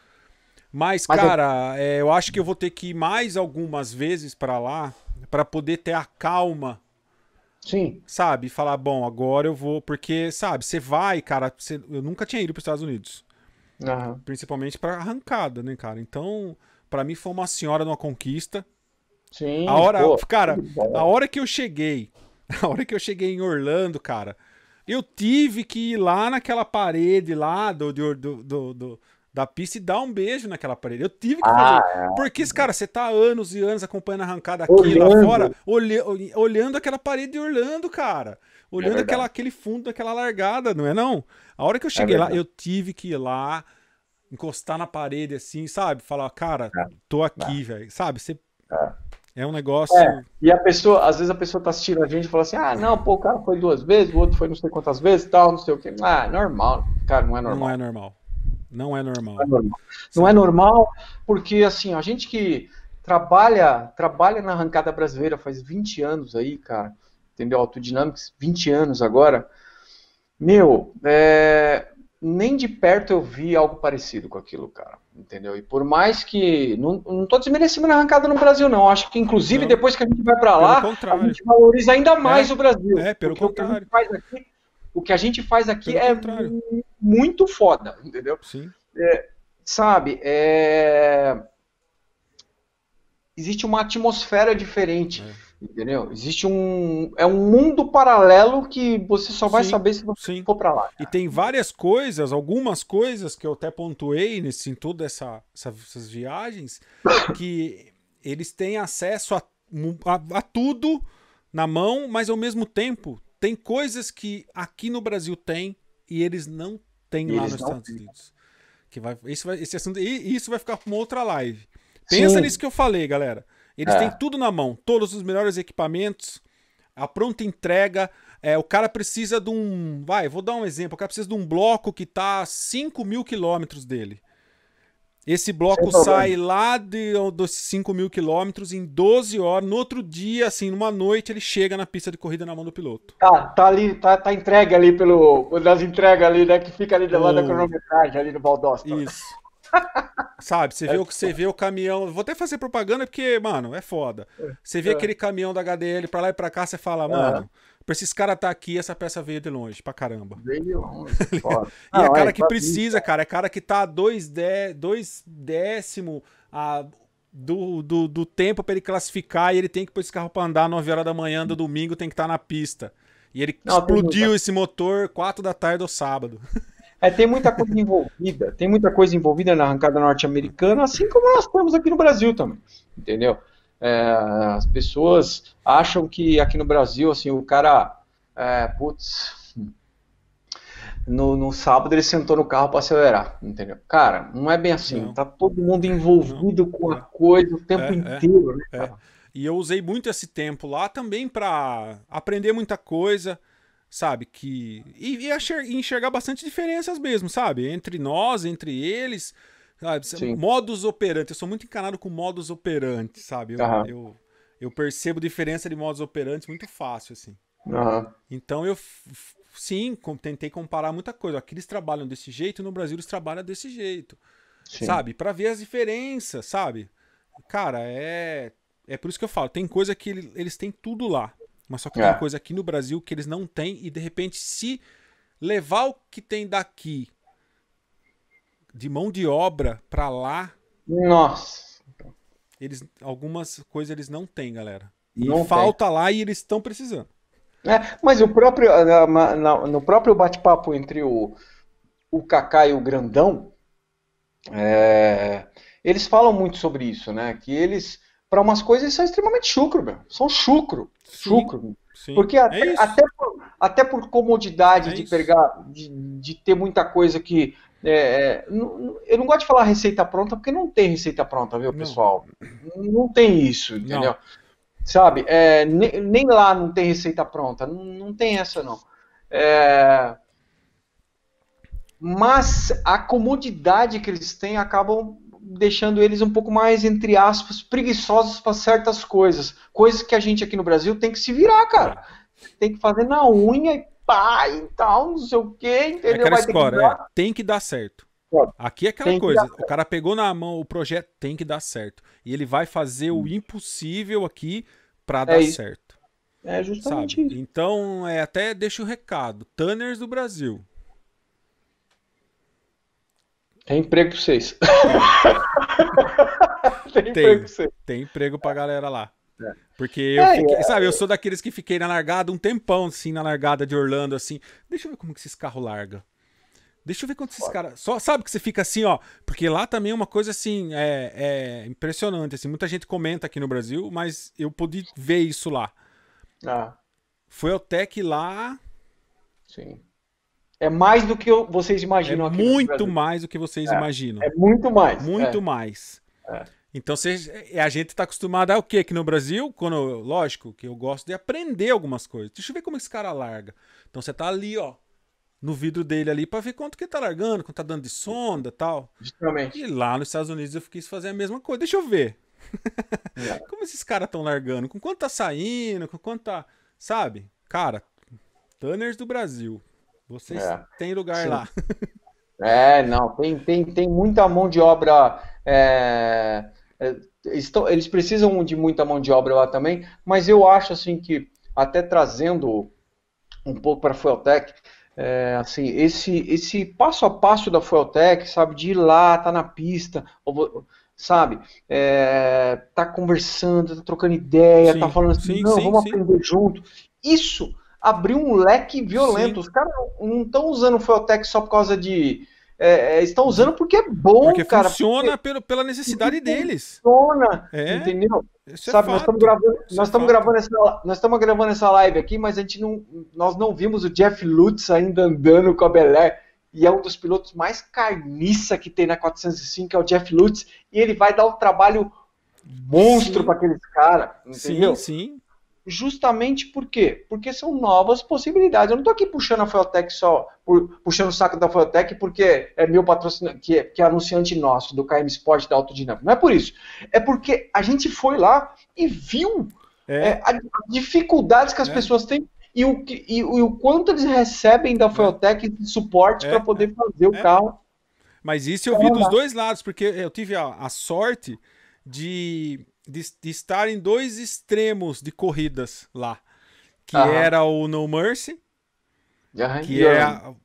mas, mas é cara, eu... É, eu acho que eu vou ter que ir mais algumas vezes para lá para poder ter a calma Sim. Sabe? Falar, bom, agora eu vou. Porque, sabe, você vai, cara. Eu nunca tinha ido para os Estados Unidos. Uhum. Principalmente para arrancada, né, cara? Então, para mim foi uma senhora numa conquista. Sim. A hora, pô, cara, a hora que eu cheguei, *laughs* a hora que eu cheguei em Orlando, cara, eu tive que ir lá naquela parede lá do, do, do, do, do da pista e dá um beijo naquela parede. Eu tive que ah, fazer. É. Porque, cara, você tá anos e anos acompanhando a arrancada aqui olhando. lá fora, olhe, olhando aquela parede de Orlando, cara. Olhando é aquela, aquele fundo daquela largada, não é não? A hora que eu cheguei é lá, eu tive que ir lá, encostar na parede assim, sabe? Falar, cara, é. tô aqui, é. velho. Sabe? Você... É um negócio. É, e a pessoa, às vezes a pessoa tá assistindo a gente e fala assim: ah, não, pô, o cara foi duas vezes, o outro foi não sei quantas vezes, tal, não sei o quê. Ah, normal. Cara, não é normal. Não é normal. Não é normal. Não é normal, não é normal porque assim, a gente que trabalha, trabalha na arrancada brasileira faz 20 anos aí, cara, entendeu? Autodynamics, 20 anos agora. Meu, é, nem de perto eu vi algo parecido com aquilo, cara. Entendeu? E por mais que. Não, estou desmerecendo a arrancada no Brasil, não. Acho que, inclusive, não, depois que a gente vai para lá, a gente valoriza ainda é. mais é, o Brasil. É, pelo contrário. O que a gente faz aqui, que a gente faz aqui é contrário muito foda, entendeu? Sim. É, sabe, é... existe uma atmosfera diferente, é. entendeu? Existe um é um mundo paralelo que você só vai sim, saber se você sim. for para lá. Cara. E tem várias coisas, algumas coisas que eu até pontuei nesse em toda essa, essa essas viagens *coughs* que eles têm acesso a, a, a tudo na mão, mas ao mesmo tempo tem coisas que aqui no Brasil tem e eles não tem e lá nos Estados Unidos. Que vai, isso vai, esse assunto, e isso vai ficar para uma outra live. Pensa Sim. nisso que eu falei, galera. Eles é. têm tudo na mão, todos os melhores equipamentos, a pronta entrega. É, o cara precisa de um. Vai, vou dar um exemplo. O cara precisa de um bloco que tá a 5 mil quilômetros dele. Esse bloco sai lá de, dos 5 mil quilômetros em 12 horas. No outro dia, assim, numa noite, ele chega na pista de corrida na mão do piloto. Tá, tá ali, tá, tá entregue ali pelo. Das entregas ali, né? Que fica ali do lado da cronometragem, ali no Baldosta. Isso. Sabe, você, *laughs* é vê o, você vê o caminhão. Vou até fazer propaganda porque, mano, é foda. É. Você vê é. aquele caminhão da HDL pra lá e pra cá, você fala, é. mano. É. Pra esses caras estar tá aqui, essa peça veio de longe, pra caramba. Veio de longe. *laughs* e é cara é, que precisa, mim, é. cara. É cara que tá a dois, dé, dois décimo a, do, do, do tempo para ele classificar e ele tem que pôr esse carro pra andar 9 horas da manhã do domingo, tem que estar tá na pista. E ele Não, explodiu esse motor 4 da tarde ou sábado. *laughs* É, tem muita coisa envolvida, tem muita coisa envolvida na arrancada norte-americana, assim como nós temos aqui no Brasil também, entendeu? É, as pessoas acham que aqui no Brasil, assim, o cara, é, putz, no, no, sábado ele sentou no carro para acelerar, entendeu? Cara, não é bem assim. Não. Tá todo mundo envolvido não. com a coisa o tempo é, é inteiro, né, é. E eu usei muito esse tempo lá também para aprender muita coisa, sabe? Que e, e enxergar bastante diferenças mesmo, sabe? Entre nós, entre eles. Sabe? Modus operandi. Eu sou muito encanado com modus operandi, sabe? Eu, uhum. eu, eu, percebo diferença de modus operandi muito fácil, assim. Uhum. Então eu sim, tentei comparar muita coisa. Aqui eles trabalham desse jeito, no Brasil eles trabalham desse jeito. Sim. Sabe? Para ver as diferenças, sabe? Cara, é é por isso que eu falo, tem coisa que eles têm tudo lá, mas só que é. tem coisa aqui no Brasil que eles não têm e de repente se levar o que tem daqui de mão de obra para lá. Nossa. Eles, algumas coisas eles não têm, galera. E não falta tem. lá e eles estão precisando. É, mas o próprio no próprio bate-papo entre o o Kaká e o Grandão, é, eles falam muito sobre isso, né? Que eles para umas coisas são extremamente chucro, meu. São chucro, sim, chucro. Sim. Porque é até, até por, até, por, comodidade é de pegar, de, de, ter muita coisa que é, é eu não gosto de falar receita pronta porque não tem receita pronta, viu, pessoal? Não, não tem isso, entendeu? Não. Sabe? É, nem, nem, lá não tem receita pronta. Não, não tem essa, não. É, mas a comodidade que eles têm acabam deixando eles um pouco mais, entre aspas, preguiçosos para certas coisas. Coisas que a gente aqui no Brasil tem que se virar, cara. Tem que fazer na unha e pai e tal, não sei o quê, entendeu? É aquela Vai escola, que é, tem que dar certo. Aqui é aquela coisa, o cara pegou na mão o projeto, tem que dar certo. E ele vai fazer o hum. impossível aqui para é dar isso. certo. É justamente sabe? isso. Então, é, até deixa o recado. Tanners do Brasil. Tem emprego pra vocês. tem, *laughs* tem emprego pra vocês. Tem emprego pra galera lá. É. Porque eu, é, fiquei, é, sabe, eu sou daqueles que fiquei na largada um tempão, assim, na largada de Orlando, assim. Deixa eu ver como que esses carros largam. Deixa eu ver quantos esses caras. Só sabe que você fica assim, ó. Porque lá também é uma coisa assim, é, é impressionante. Assim, muita gente comenta aqui no Brasil, mas eu pude ver isso lá. Ah. Foi o Tech lá. Sim. É mais do que vocês é imaginam é aqui. Muito mais do que vocês é. imaginam. É muito mais. Muito é. mais. É. Então é, a gente está acostumado a o quê aqui no Brasil? Quando, lógico que eu gosto de aprender algumas coisas. Deixa eu ver como esse cara larga. Então você tá ali, ó, no vidro dele ali para ver quanto que tá largando, quanto tá dando de sonda tal. Justamente. E lá nos Estados Unidos eu quis fazer a mesma coisa. Deixa eu ver. *laughs* É. como esses caras estão largando? Com quanto tá saindo? Com quanto tá. Sabe? Cara, Tanners do Brasil. Vocês é. têm lugar Sim. lá. É, não, tem, tem, tem muita mão de obra. É é, estão, eles precisam de muita mão de obra lá também, mas eu acho assim que até trazendo um pouco para a Fueltech, é, assim, esse, esse passo a passo da Fueltech, sabe, de ir lá, tá na pista, ou, sabe, é, tá conversando, tá trocando ideia, tá sim, tá falando assim, sim, não, sim, vamos aprender junto. Isso abriu um leque violento. Os caras não estão usando o Fueltech só por causa de é, é, estão usando porque é bom, porque cara. Funciona porque pelo, pela necessidade deles. Funciona, é, entendeu? É Sabe, nós estamos gravando, é nós estamos gravando essa, nós estamos gravando essa live aqui, mas a gente não, nós não vimos o Jeff Lutz ainda andando com a Bel Air e é um dos pilotos mais carniça que tem na 405, é o Jeff Lutz, e ele vai dar um trabalho monstro para aqueles caras, entendeu? Sim, sim justamente por quê? Porque são novas possibilidades. Eu não estou aqui puxando a Foiotec só, puxando o saco da Foiotec porque é meu patrocinador, que, é, que é anunciante nosso do KM Sport da Autodinâmica. Não é por isso. É porque a gente foi lá e viu é. É, as dificuldades que as é. pessoas têm e o, e, e, o quanto eles recebem da é. Foiotec de suporte para é. poder fazer o carro. Mas isso eu vi então, dos dois lados, porque eu tive a, a sorte de de, de estar em dois extremos de corridas lá. Que Aham. era o No Mercy, que é,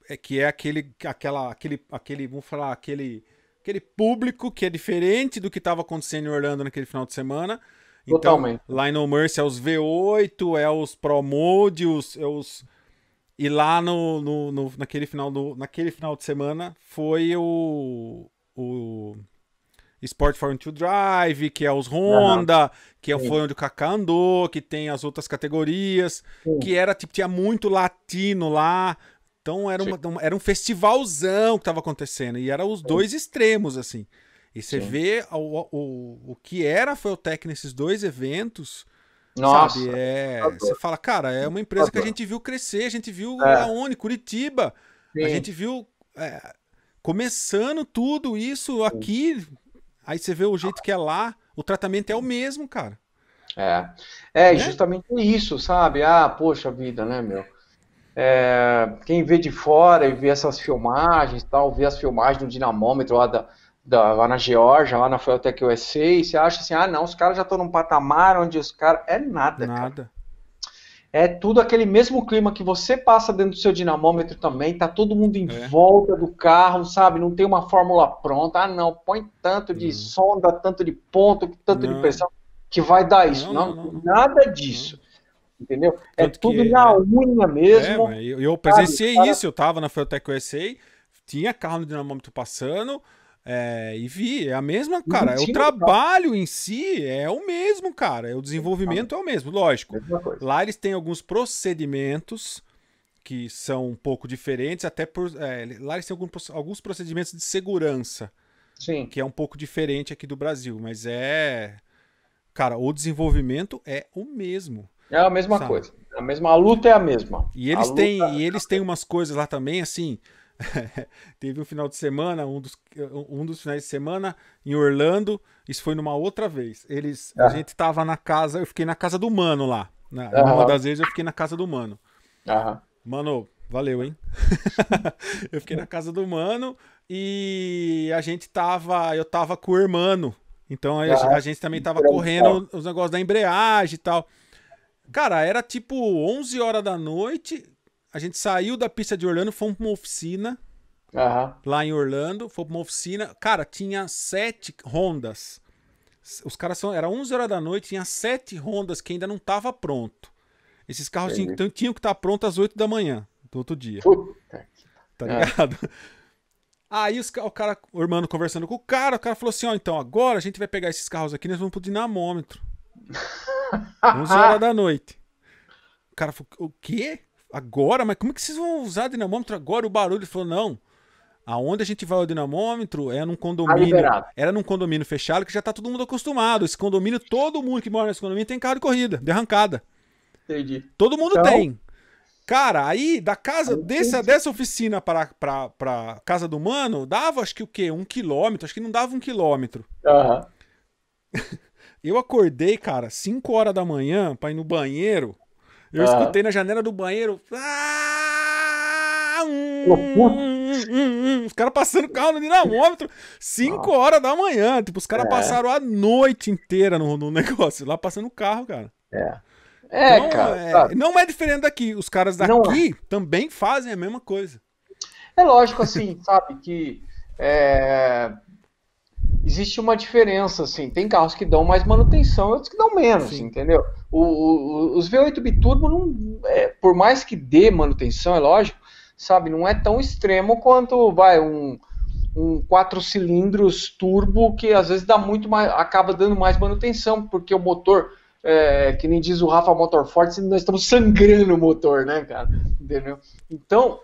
é, que é aquele, aquela, aquele, aquele, vamos falar, aquele, aquele público que é diferente do que estava acontecendo em Orlando naquele final de semana. Então, lá em No Mercy é os V8, é os Pro Mode, os, é os... E lá no, no, no, naquele, final do, naquele final de semana foi o, o Sport Farm to Drive, que é os Honda, uhum. que é, foi onde o Kaká andou, que tem as outras categorias, Sim. que era tipo tinha muito latino lá. Então era, uma, era um festivalzão que estava acontecendo e era os Sim. dois extremos assim. E você Sim. vê o, o, o que era a Feltec nesses dois eventos. Nossa. Sabe? É, você fala, cara, é uma empresa que a gente viu crescer, a gente viu é. aonde, Curitiba, Sim. a gente viu é, começando tudo isso aqui, Aí você vê o jeito que é lá, o tratamento é o mesmo, cara. É. É, né? justamente isso, sabe? Ah, poxa vida, né, meu? É, quem vê de fora e vê essas filmagens tal, vê as filmagens do dinamômetro lá, da, da, lá na Geórgia, lá na Feltec USA, e você acha assim, ah não, os caras já estão num patamar onde os caras. É nada, nada. Cara é tudo aquele mesmo clima que você passa dentro do seu dinamômetro também, tá todo mundo em é. volta do carro, sabe? Não tem uma fórmula pronta. Ah, não, põe tanto de hum. sonda, tanto de ponto, tanto não. de pressão que vai dar isso. Não, não, não nada disso. Uhum. Entendeu? É tanto é tudo na unha mesmo. É, eu, eu presenciei sabe, isso, eu tava na Feotec USA, tinha carro no dinamômetro passando, é, e vi, é a mesma, cara. É o trabalho em si é o mesmo, cara. É o desenvolvimento é o mesmo, lógico. Lá eles têm alguns procedimentos que são um pouco diferentes, até por. É, lá eles têm alguns, alguns procedimentos de segurança. Sim. Que é um pouco diferente aqui do Brasil, mas é. Cara, o desenvolvimento é o mesmo. É a mesma sabe? coisa. A mesma a luta é a mesma. E eles têm, e eles é têm umas coisas lá também, assim *laughs* teve um final de semana, um dos, um dos finais de semana em Orlando. Isso foi numa outra vez. Eles, A gente tava na casa, eu fiquei na casa do mano lá. Na, né? Uma das vezes eu fiquei na casa do mano. Mano, valeu, hein? *laughs* eu fiquei na casa do mano e a gente tava, eu tava com o irmão. Então a, a, gente também tava correndo os negócios da embreagem e tal. Cara, era tipo 11 horas da noite a gente saiu da pista de Orlando, fomos pra uma oficina. Uhum. Lá em Orlando, foi pra uma oficina. Cara, tinha sete rondas. Os caras são. Era 11 horas da noite, tinha sete rondas que ainda não tava pronto. Esses carros tinham, então, tinham que estar tá prontos às 8 da manhã do outro dia. Puta. Tá ligado? *laughs* Aí os, o cara, o irmão conversando com o cara, o cara falou assim: ó, então agora a gente vai pegar esses carros aqui, nós vamos pro dinamômetro. 11 *laughs* horas da noite. O cara falou: o quê? agora, mas como é que vocês vão usar dinamômetro agora? O barulho ele falou, não. Aonde a gente vai o dinamômetro é num condomínio. Tá era num condomínio fechado que já tá todo mundo acostumado. Esse condomínio, todo mundo que mora nesse condomínio tem carro de corrida, de arrancada. Entendi. Todo mundo então... tem. Cara, aí da casa dessa, dessa oficina para pra, pra casa do mano, dava acho que o quê? Um quilômetro? Acho que não dava um quilômetro. Uhum. *laughs* Eu acordei, cara, 5 horas da manhã para ir no banheiro. Eu ah. escutei na janela do banheiro. Ah, hum, hum, hum, hum, os caras passando carro no dinamômetro 5 horas da manhã. Tipo, os caras é. passaram a noite inteira no, no negócio, lá passando o carro, cara. É. É, então, cara. É, sabe? Não é diferente daqui. Os caras daqui é. também fazem a mesma coisa. É lógico, assim, sabe, que. É, existe uma diferença, assim. Tem carros que dão mais manutenção e outros que dão menos, Sim. entendeu? O, o, os V8 biturbo, não, é, por mais que dê manutenção, é lógico, sabe, não é tão extremo quanto, vai, um, um quatro cilindros turbo que às vezes dá muito mais, acaba dando mais manutenção, porque o motor... É, que nem diz o Rafa Motor Forte, nós estamos sangrando o motor, né, cara? Entendeu? Então,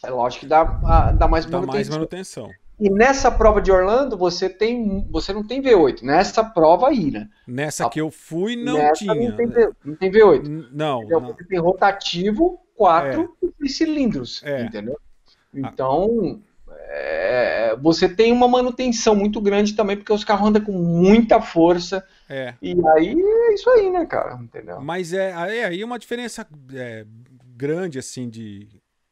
é lógico que dá, ah, dá mais dá manutenção. mais manutenção. E nessa prova de Orlando, você tem você não tem V8. Nessa prova aí, né? Nessa a, que eu fui, não tinha. Não tem, V8. Não. Tem V8. não Não. Você tem rotativo, quatro é. cilindros, é. entendeu? Ah. Então, é, você tem uma manutenção muito grande também, porque os carros andam com muita força. É. E aí é isso aí, né, cara? Entendeu? Mas é, é aí é uma diferença é, grande, assim, de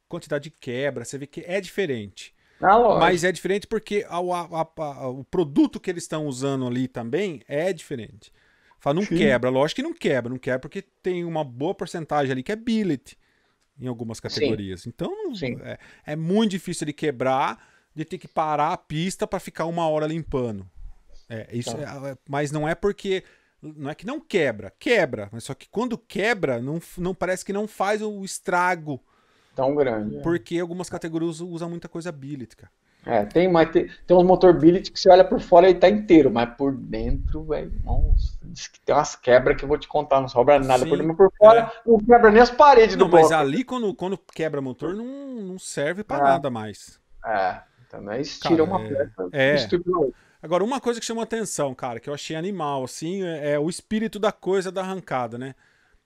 quantidade de quebra. Você vê que é diferente. Ah, mas é diferente porque a, a, a, o produto que eles estão usando ali também é diferente. Fala, não Sim. quebra, lógico que não quebra, não quebra porque tem uma boa porcentagem ali que é billet em algumas categorias. Então, Sim. Então é, é, muito difícil de quebrar, de ter que parar a pista para ficar uma hora limpando. É, isso tá. É, é, mas não é porque não é que não quebra, quebra, mas só que quando quebra, não, não parece que não faz o estrago Tão grande. É. Porque é. algumas categorias usam muita coisa billet, cara. É, tem, mas tem, tem uns motor billet que você olha por fora e tá inteiro, mas por dentro, velho, diz que tem umas quebras que eu vou te contar, não sobra nada por dentro, por fora é. não quebra nem as paredes não, do mas bloco. ali quando, quando quebra motor não, não serve para é. nada mais. É, também então, tira uma é, peça. É. Agora, uma coisa que chamou atenção, cara, que eu achei animal, assim, é, é o espírito da coisa da arrancada, né?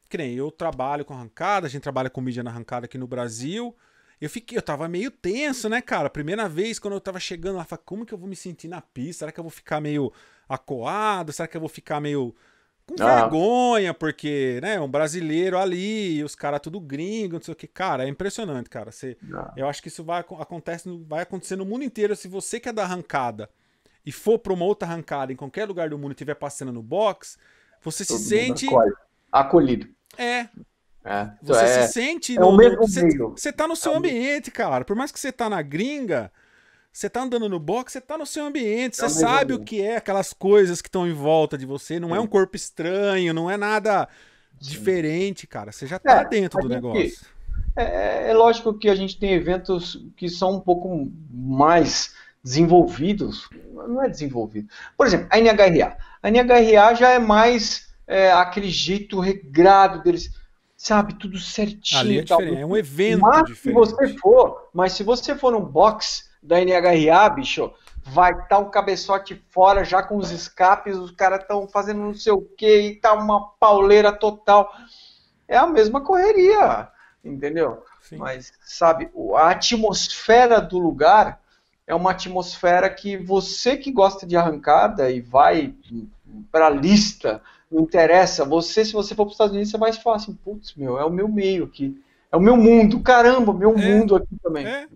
que nem eu trabalho com arrancada, a gente trabalha com mídia na arrancada aqui no Brasil. Eu fiquei, eu tava meio tenso, né, cara? Primeira vez quando eu tava chegando lá, falei, como que eu vou me sentir na pista? Será que eu vou ficar meio acoado? Será que eu vou ficar meio com ah. vergonha? Porque, né, um brasileiro ali, os caras tudo gringo, não sei o que. Cara, é impressionante, cara. Você, ah. Eu acho que isso vai, acontece, vai acontecer no mundo inteiro. Se você quer é dar arrancada e for pra uma outra arrancada em qualquer lugar do mundo e estiver passando no box, você Todo se sente. Acolhido é. é. Então você é, se sente. É no, o mesmo você, você tá no é seu é ambiente, cara. Por mais que você tá na gringa, você tá andando no box, você tá no seu ambiente. É você sabe o que é aquelas coisas que estão em volta de você. Não é um corpo estranho, não é nada diferente, cara. Você já tá é, dentro do negócio. É, é lógico que a gente tem eventos que são um pouco mais desenvolvidos, não é desenvolvido. Por exemplo, a NHRA. A NHRA já é mais é, aquele jeito regrado deles, sabe, tudo certinho. Ali é, tal. Diferente, é um evento mas diferente. Se você for, mas se você for num box da NHRA, bicho, vai estar tá um cabeçote fora já com os escapes, os caras estão fazendo não sei o que e tá uma pauleira total. É a mesma correria, entendeu? Sim. Mas, sabe, a atmosfera do lugar é uma atmosfera que você que gosta de arrancada e vai para a lista não interessa. Você, se você for para os Estados Unidos, você é vai falar assim, putz, meu, é o meu meio aqui. É o meu mundo, caramba, meu é, mundo aqui também. É,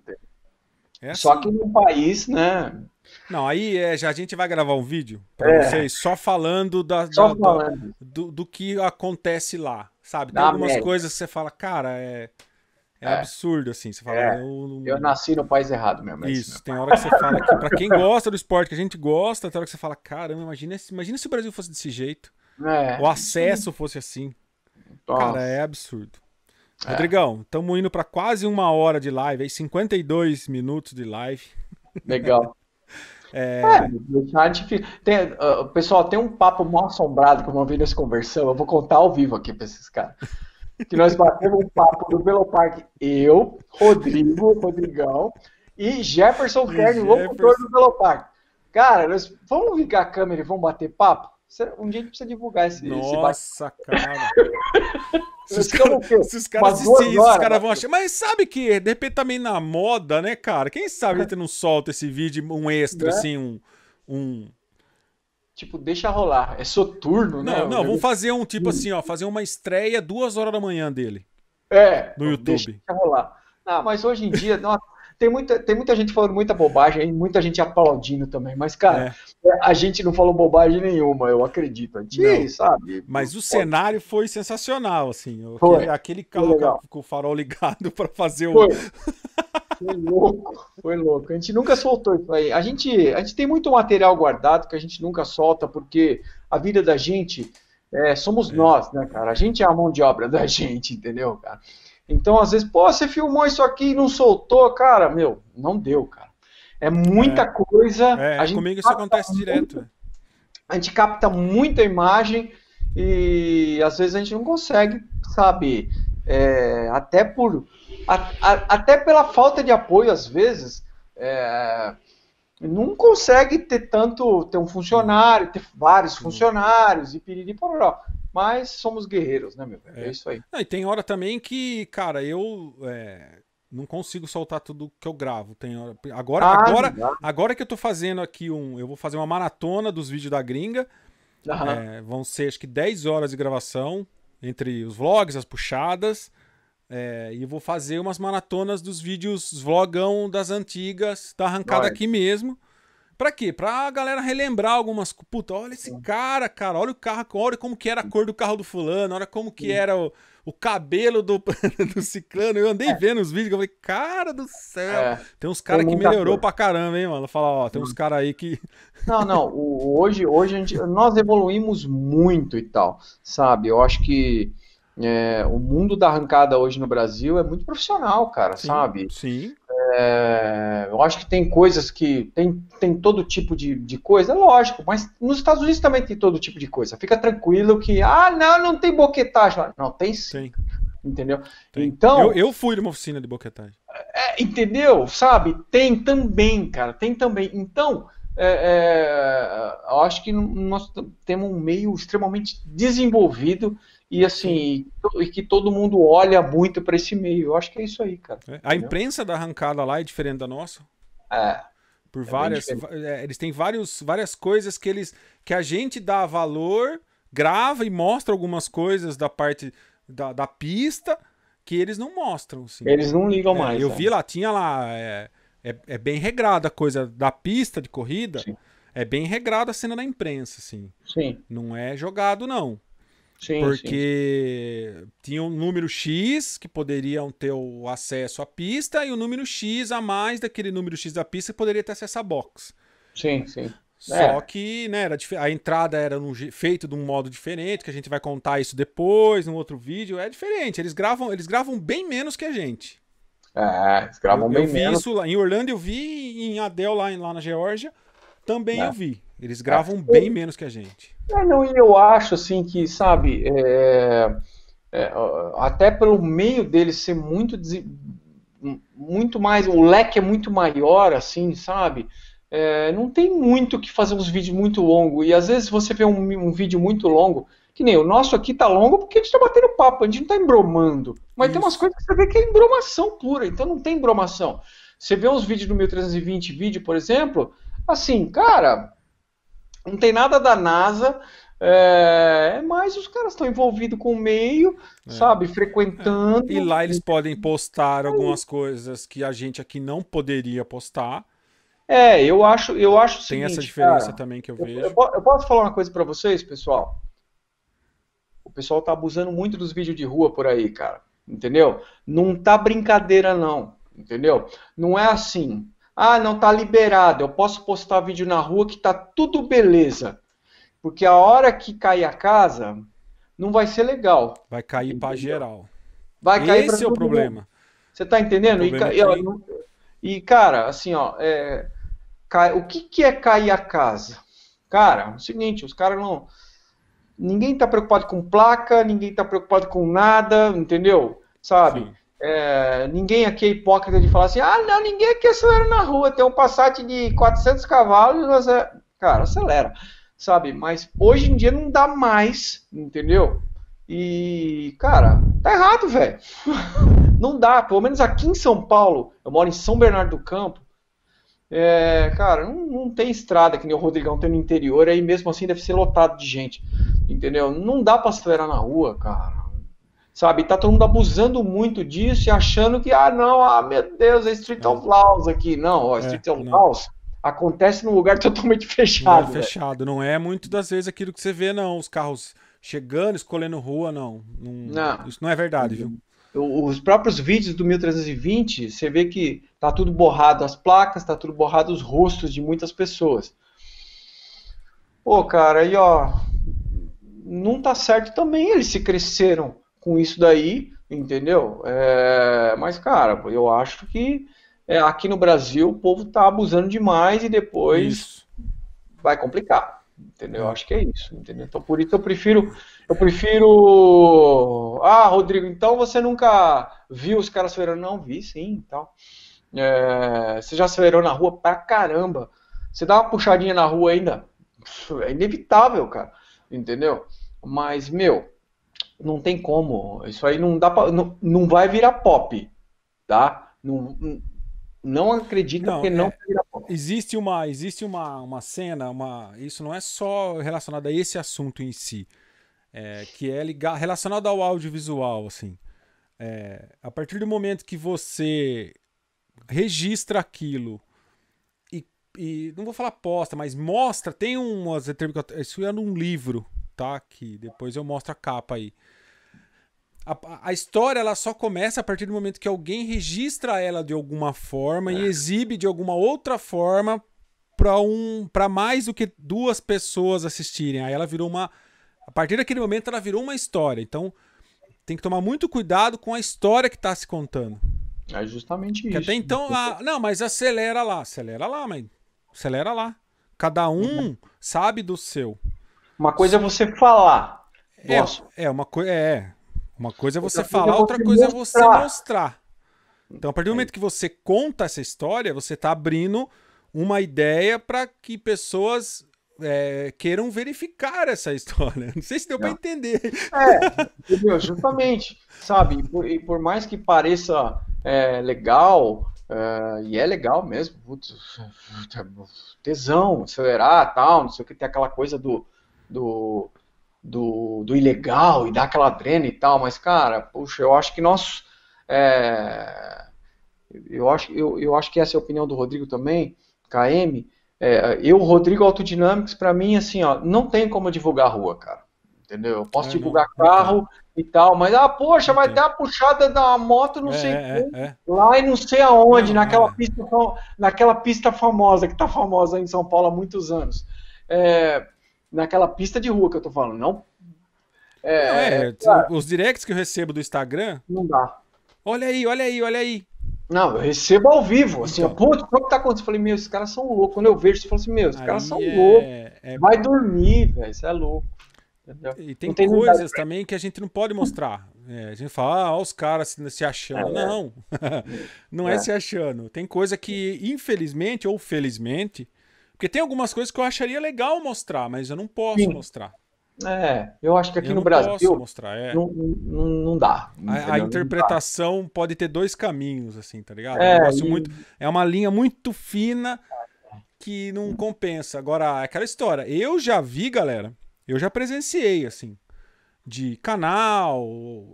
é assim. Só que no país, né? Não, aí é, já a gente vai gravar um vídeo para é. vocês só falando, da, só da, falando. da do, do, que acontece lá, sabe? Tem algumas América. coisas que você fala, cara, é, é, é. absurdo, assim. Você fala, eu, eu, nasci no país errado mesmo. Isso, meu tem hora que você fala que, para *laughs* quem gosta do esporte, que a gente gosta, tem hora que você fala, caramba, imagina, imagina se o Brasil fosse desse jeito é. o acesso fosse assim. Nossa. Cara, é absurdo. É. Rodrigão, estamos indo para quase uma hora de live, aí 52 minutos de live. Legal. *laughs* É, é deixar é difícil. Tem, uh, pessoal, tem um papo mal assombrado que não vi nessa conversão. Eu vou contar ao vivo aqui para esses caras. *laughs* Que nós batemos um papo Belo Velopark. Eu, Rodrigo, Rodrigão e Jefferson Kern, Jefferson... locutor do Velopark. Cara, nós vamos ligar a câmera e vamos bater papo? Um dia a gente precisa divulgar esse. Nossa, esse cara. *laughs* É se os caras assistirem isso, os caras vão achar. Mas sabe que, de repente, também tá na moda, né, cara? Quem sabe a gente não solta esse vídeo, um extra, é? assim, um, um. Tipo, deixa rolar. É soturno, né? Não, não, vamos fazer um tipo assim, ó, fazer uma estreia duas horas da manhã dele. É. No então, YouTube. Deixa rolar. Ah, mas hoje em dia, *laughs* nossa, tem muita, tem muita gente falando muita bobagem e muita gente aplaudindo também. Mas, cara, é. a gente não falou bobagem nenhuma, eu acredito. A gente, não, sabe? Mas o cenário foi sensacional, assim. Foi. Aquele, carro com, com o farol ligado *laughs* para fazer o. Foi. foi louco, foi louco. A gente nunca soltou isso aí. A gente, a gente tem muito material guardado que a gente nunca solta, porque a vida da gente é, somos é. nós, né, cara? A gente é a mão de obra da *laughs* gente, entendeu, cara? Então, às vezes, pô, você filmou isso aqui e não soltou, cara, meu, não deu, cara. É muita é. coisa. É, a gente comigo isso acontece direto. Né? A gente capta muita imagem e às vezes a gente não consegue, sabe? É, até por. A, a, até pela falta de apoio, às vezes, é, não consegue ter tanto. ter um funcionário, ter vários funcionários e piriri pororó. Mas somos guerreiros, né, meu? É, é isso aí. e tem hora também que, cara, eu é, não consigo soltar tudo que eu gravo. Tem hora... agora, ah, agora, agora que eu tô fazendo aqui um. Eu vou fazer uma maratona dos vídeos da gringa. É, vão ser acho que 10 horas de gravação entre os vlogs, as puxadas. É, e vou fazer umas maratonas dos vídeos vlogão das antigas, da tá arrancada aqui mesmo. Pra quê? Pra galera relembrar algumas. Puta, olha esse cara, cara. Olha o carro. Olha como que era a cor do carro do fulano. Olha como que era o, o cabelo do, *laughs* do ciclano. Eu andei é. vendo os vídeos. Eu falei, cara do céu. É. Tem uns caras que melhorou cor. pra caramba, hein, mano? Fala, ó, tem uns caras aí que. *laughs* Não, não. O, hoje, hoje gente, nós evoluímos muito e tal. Sabe? Eu acho que é, o mundo da arrancada hoje no Brasil é muito profissional, cara, sim, sabe? Sim. É, eu acho que tem coisas que. Tem, tem todo tipo de, de coisa, lógico, mas nos Estados Unidos também tem todo tipo de coisa. Fica tranquilo que. Ah, não, não tem boquetagem lá. Não, tem sim. Tem. Entendeu? Tem. Então. Eu, eu fui numa oficina de boquetagem. É, entendeu? Sabe? Tem também, cara, tem também. Então. É, é, eu acho que nós temos um meio extremamente desenvolvido e assim e que todo mundo olha muito para esse meio. Eu acho que é isso aí, cara. É. A imprensa da arrancada lá é diferente da nossa. É. Por é várias, é, eles têm vários, várias coisas que eles que a gente dá valor, grava e mostra algumas coisas da parte da, da pista que eles não mostram. Assim. Eles não ligam é, mais. Eu é. vi lá, tinha lá. É, é, bem regrada a coisa da pista de corrida. Sim. É bem regrada a cena da imprensa, assim. Sim. Não é jogado, não. Sim, porque sim, tinha um número X que poderiam ter o acesso à pista e o um número X a mais daquele número X da pista que poderia ter acesso à box. Sim, sim. Só é. que né, era, a entrada era um, feita de um modo diferente, que a gente vai contar isso depois, num outro vídeo. É diferente. Eles gravam, eles gravam bem menos que a gente. É, eles gravam eu, bem eu vi menos. Isso lá, em Orlando eu vi, em Adel, lá, lá na Geórgia, também é. eu vi. Eles é. gravam é. bem menos que a gente. É, não, e eu acho assim que, sabe, é, é, até pelo meio dele ser muito muito mais, o leque é muito maior, assim, sabe? É, não tem muito que fazer uns vídeos muito longos. E às vezes você vê um, um, vídeo muito longo, que nem o nosso aqui tá longo porque a gente tá batendo papo, a gente não tá embromando. Mas Isso. tem umas coisas que você vê que é embromação pura, então não tem embromação. Você vê uns vídeos do 1320 vídeo, por exemplo, assim, cara, não tem nada da NASA, é, mas os caras estão envolvidos com o meio, é. sabe? Frequentando. É. E lá eles podem postar algumas coisas que a gente aqui não poderia postar. É, eu acho, eu acho Tem seguinte, essa diferença cara, também que eu, eu vejo. Eu, eu, posso falar uma coisa para vocês, pessoal? O pessoal tá abusando muito dos vídeos de rua por aí, cara. Entendeu? Não tá brincadeira, não. Entendeu? Não é assim. Ah, não está liberado, eu posso postar vídeo na rua que está tudo beleza. Porque a hora que cair a casa, não vai ser legal. Vai cair para geral. Vai cair Esse é o problema. Você está entendendo? E, é e, cara, assim, ó, é, o que, que é cair a casa? Cara, é o seguinte, os caras não. Ninguém está preocupado com placa, ninguém está preocupado com nada, entendeu? Sabe? Sim. É, ninguém aqui é hipócrita de falar assim, ah, não, ninguém aqui acelera na rua, tem um Passat de 400 cavalos, você... cara, acelera, sabe? Mas hoje em dia não dá mais, entendeu? E, cara, tá errado, velho. *laughs* não dá, pelo menos aqui em São Paulo, eu moro em São Bernardo do Campo, é, cara, não, não, tem estrada que nem o Rodrigão tem no interior, aí mesmo assim deve ser lotado de gente, entendeu? Não dá pra acelerar na rua, cara. Sabe, tá todo mundo abusando muito disso e achando que, ah, não, ah, meu Deus, é, é. é Street é. of Laws aqui. Não, ó, Street é, of Laws acontece num lugar *laughs* totalmente fechado. Não é fechado, não é muito das vezes aquilo que você vê, não. Os carros chegando, escolhendo rua, não. não, não. Isso não é verdade, viu? Os próprios vídeos do 1320, você vê que tá tudo borrado as placas, tá tudo borrado os rostos de muitas pessoas. Pô, cara, aí ó, não tá certo também, eles se cresceram com isso daí, entendeu? É, mas, cara, eu acho que é, aqui no Brasil o povo tá abusando demais e depois isso. vai complicar. Entendeu? Eu é. acho que é isso, entendeu? Então por isso eu prefiro. Eu prefiro. Ah, Rodrigo, então você nunca viu os caras acelerando? Não, vi sim e tal. É, você já acelerou na rua pra caramba. Você dá uma puxadinha na rua ainda, é inevitável, cara. Entendeu? Mas, meu, não tem como. Isso aí não dá pra, não, não vai virar pop, tá? Não, não acredita não, que não é, virar pop. Existe uma existe uma, uma cena, uma isso não é só relacionado a esse assunto em si, é, que é ligar, relacionado ao audiovisual, assim. É, a partir do momento que você registra aquilo e, e não vou falar posta, mas mostra, tem umas isso é num livro tá Depois eu mostro a capa aí. A, a, história ela só começa a partir do momento que alguém registra ela de alguma forma é. e exibe de alguma outra forma para um para mais do que duas pessoas assistirem. Aí ela virou uma a partir daquele momento ela virou uma história. Então tem que tomar muito cuidado com a história que está se contando. É justamente Porque isso. Até então, ah, não, mas acelera lá, acelera lá, mãe acelera lá. Cada um uhum. sabe do seu. Uma coisa é você falar. É, é uma coisa é uma coisa é você falar, outra coisa mostrar. É, é você mostrar. Então, a partir do momento que você conta essa história, você está abrindo uma ideia para que pessoas é, queiram verificar essa *laughs* história. Não sei se deu para é. entender. É, entendeu? Justamente, sabe? E por, e por, mais que pareça é, legal, é, e é legal mesmo, putz, é, tesão, acelerar tal, não sei o que, tem aquela coisa do do, do, do ilegal e dá aquela drena e tal, mas, cara, puxa, eu acho que nós. É, eu, acho, eu, eu acho que essa é a opinião do Rodrigo também, KM. É, eu, Rodrigo Autodinâmicos, para mim, assim, ó, não tem como divulgar a rua, cara. Entendeu? Eu posso é, divulgar não, carro e tal, mas, ah, poxa, vai dar a puxada da moto, não é, sei é, quem, é, lá e não sei aonde, não, naquela, pista, naquela pista famosa, que tá famosa em São Paulo há muitos anos. É, naquela pista de rua que eu tô falando. Não. É, é, é os directs que eu recebo do Instagram. Não dá. Olha aí, olha aí, olha aí. Não, eu recebo ao vivo, assim, então. putz, o que tá acontecendo? Eu falei, meu, esses caras são loucos. Quando eu vejo, você fala assim, meu, esses caras são é... loucos. É... Vai dormir, velho, isso é louco. E tem, tem coisas também que a gente não pode mostrar. É, a gente fala, ah, os caras se, se achando. É. não, *laughs* não é, é, se achando. Tem coisa que, infelizmente ou felizmente, porque tem algumas coisas que eu acharia legal mostrar, mas eu não posso Sim. mostrar. É, eu acho que aqui eu no Brasil mostrar, é. não, não, não, dá. A, a interpretação dá. pode ter dois caminhos, assim, tá ligado? É, é um e... muito, é uma linha muito fina que não hum. compensa. Agora, aquela história, eu já vi, galera, eu já presenciei, assim, de canal,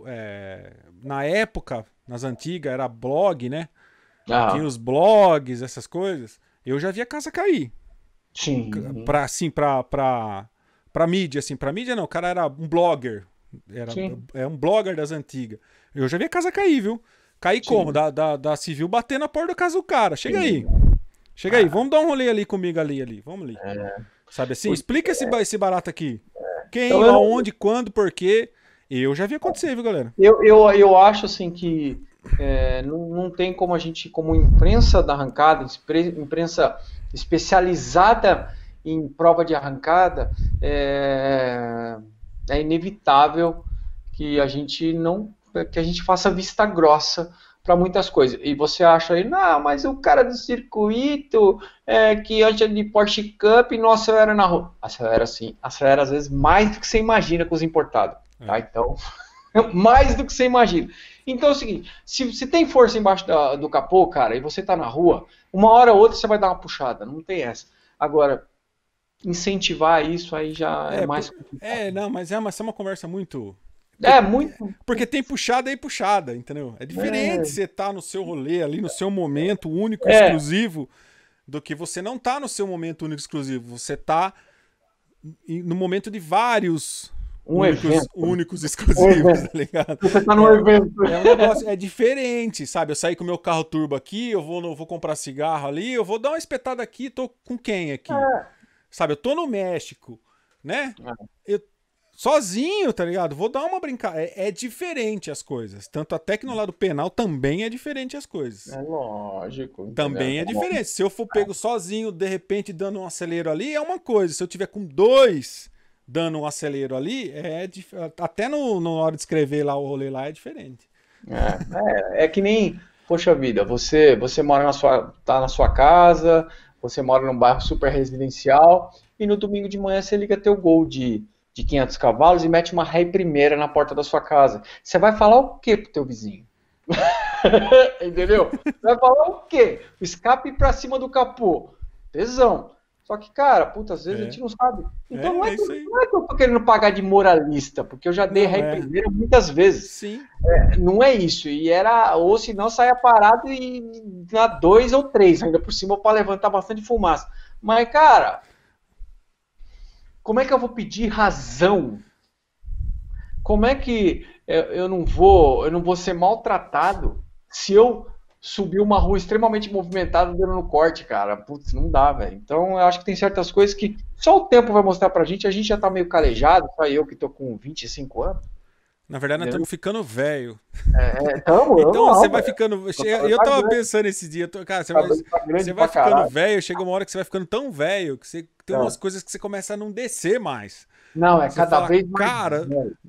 é, na época, nas antigas, era blog, né? Ah. Tinha os blogs, essas coisas. Eu já vi a casa cair. Sim. Pra, assim, pra, pra, pra mídia, assim. Pra mídia não, o cara era um blogger. Era, é um blogger das antigas. Eu já vi a casa cair, viu? Cair Sim. como? Da, da, da civil bater na porta da casa do cara. Chega Sim. aí. Chega ah. aí, vamos dar um rolê ali comigo ali, ali. Vamos ali. É. Sabe assim? Explica é. esse, esse barato aqui. É. Quem, então, aonde, eu... quando, porquê. Eu já vi acontecer, viu, galera? Eu, eu, eu acho assim que é, não, não, tem como a gente, como imprensa da arrancada, imprensa especializada em prova de arrancada, é, é inevitável que a gente não que a gente faça vista grossa para muitas coisas. E você acha aí, não, mas o cara do circuito é, que antes de Porsche Cup não acelera na rua. Acelera sim, acelera às vezes mais do que você imagina com os importados. Tá? É. Então, *laughs* mais do que você imagina. Então é o seguinte: se, se tem força embaixo da, do capô, cara, e você tá na rua, uma hora ou outra você vai dar uma puxada, não tem essa. Agora, incentivar isso aí já é, é mais. Complicado. É, não, mas é uma, é uma conversa muito. é, muito. Porque tem puxada e puxada, entendeu? É diferente é. você tá no seu rolê ali, no seu momento único, é. exclusivo, do que você não tá no seu momento único, e exclusivo. Você tá no momento de vários um únicos, evento. únicos *laughs* exclusivos, tá ligado? Você tá num é, evento. É um negócio, é diferente, sabe? Eu saí com o meu carro turbo aqui, eu vou, vou comprar cigarro ali, eu vou dar uma espetada aqui, tô com quem aqui? É. Sabe, eu tô no México, né? É. Eu sozinho, tá ligado? Vou dar uma brincada. É, é, diferente as coisas. Tanto até que no lado penal também é diferente as coisas. É lógico. Também é, é diferente. Se eu for é. pego sozinho, de repente dando um acelero ali, é uma coisa. Se eu tiver com dois dando um acelero ali, é até no, no hora de escrever lá o rolê lá é diferente. É, é, é que nem, poxa vida, você você mora na sua tá na sua casa, você mora num bairro super residencial e no domingo de manhã você liga teu gol de de 500 cavalos e mete uma ré primeira na porta da sua casa. Você vai falar o que pro teu vizinho? *laughs* Entendeu? Vai falar o quê? O escape para cima do capô. Tesão. Só que, cara, puta, às vezes é. a gente não sabe. Então é, não, é que, é não, é que, eu tô querendo pagar de moralista, porque eu já dei é. primeiro muitas vezes. Sim. É, não é isso. E era, ou se não, saia parado e na dois ou três, ainda por cima, para levantar bastante fumaça. Mas, cara, como é que eu vou pedir razão? Como é que eu não vou, eu não vou ser maltratado se eu subiu uma rua extremamente movimentada dando no corte, cara. Putz, não dá, velho. Então eu acho que tem certas coisas que só o tempo vai mostrar pra gente. A gente já tá meio calejado, só eu que tô com 25 anos. Na verdade, nós estamos ficando velho. É, é tamo, então não, você vai ficando. Tá eu, tava pensando esse dia, cara, você tá vai, você vai ficando velho, chega uma hora que você vai ficando tão velho que você tem é. umas coisas que você começa a não descer mais. Não, é você cada fala, vez mais. Cara,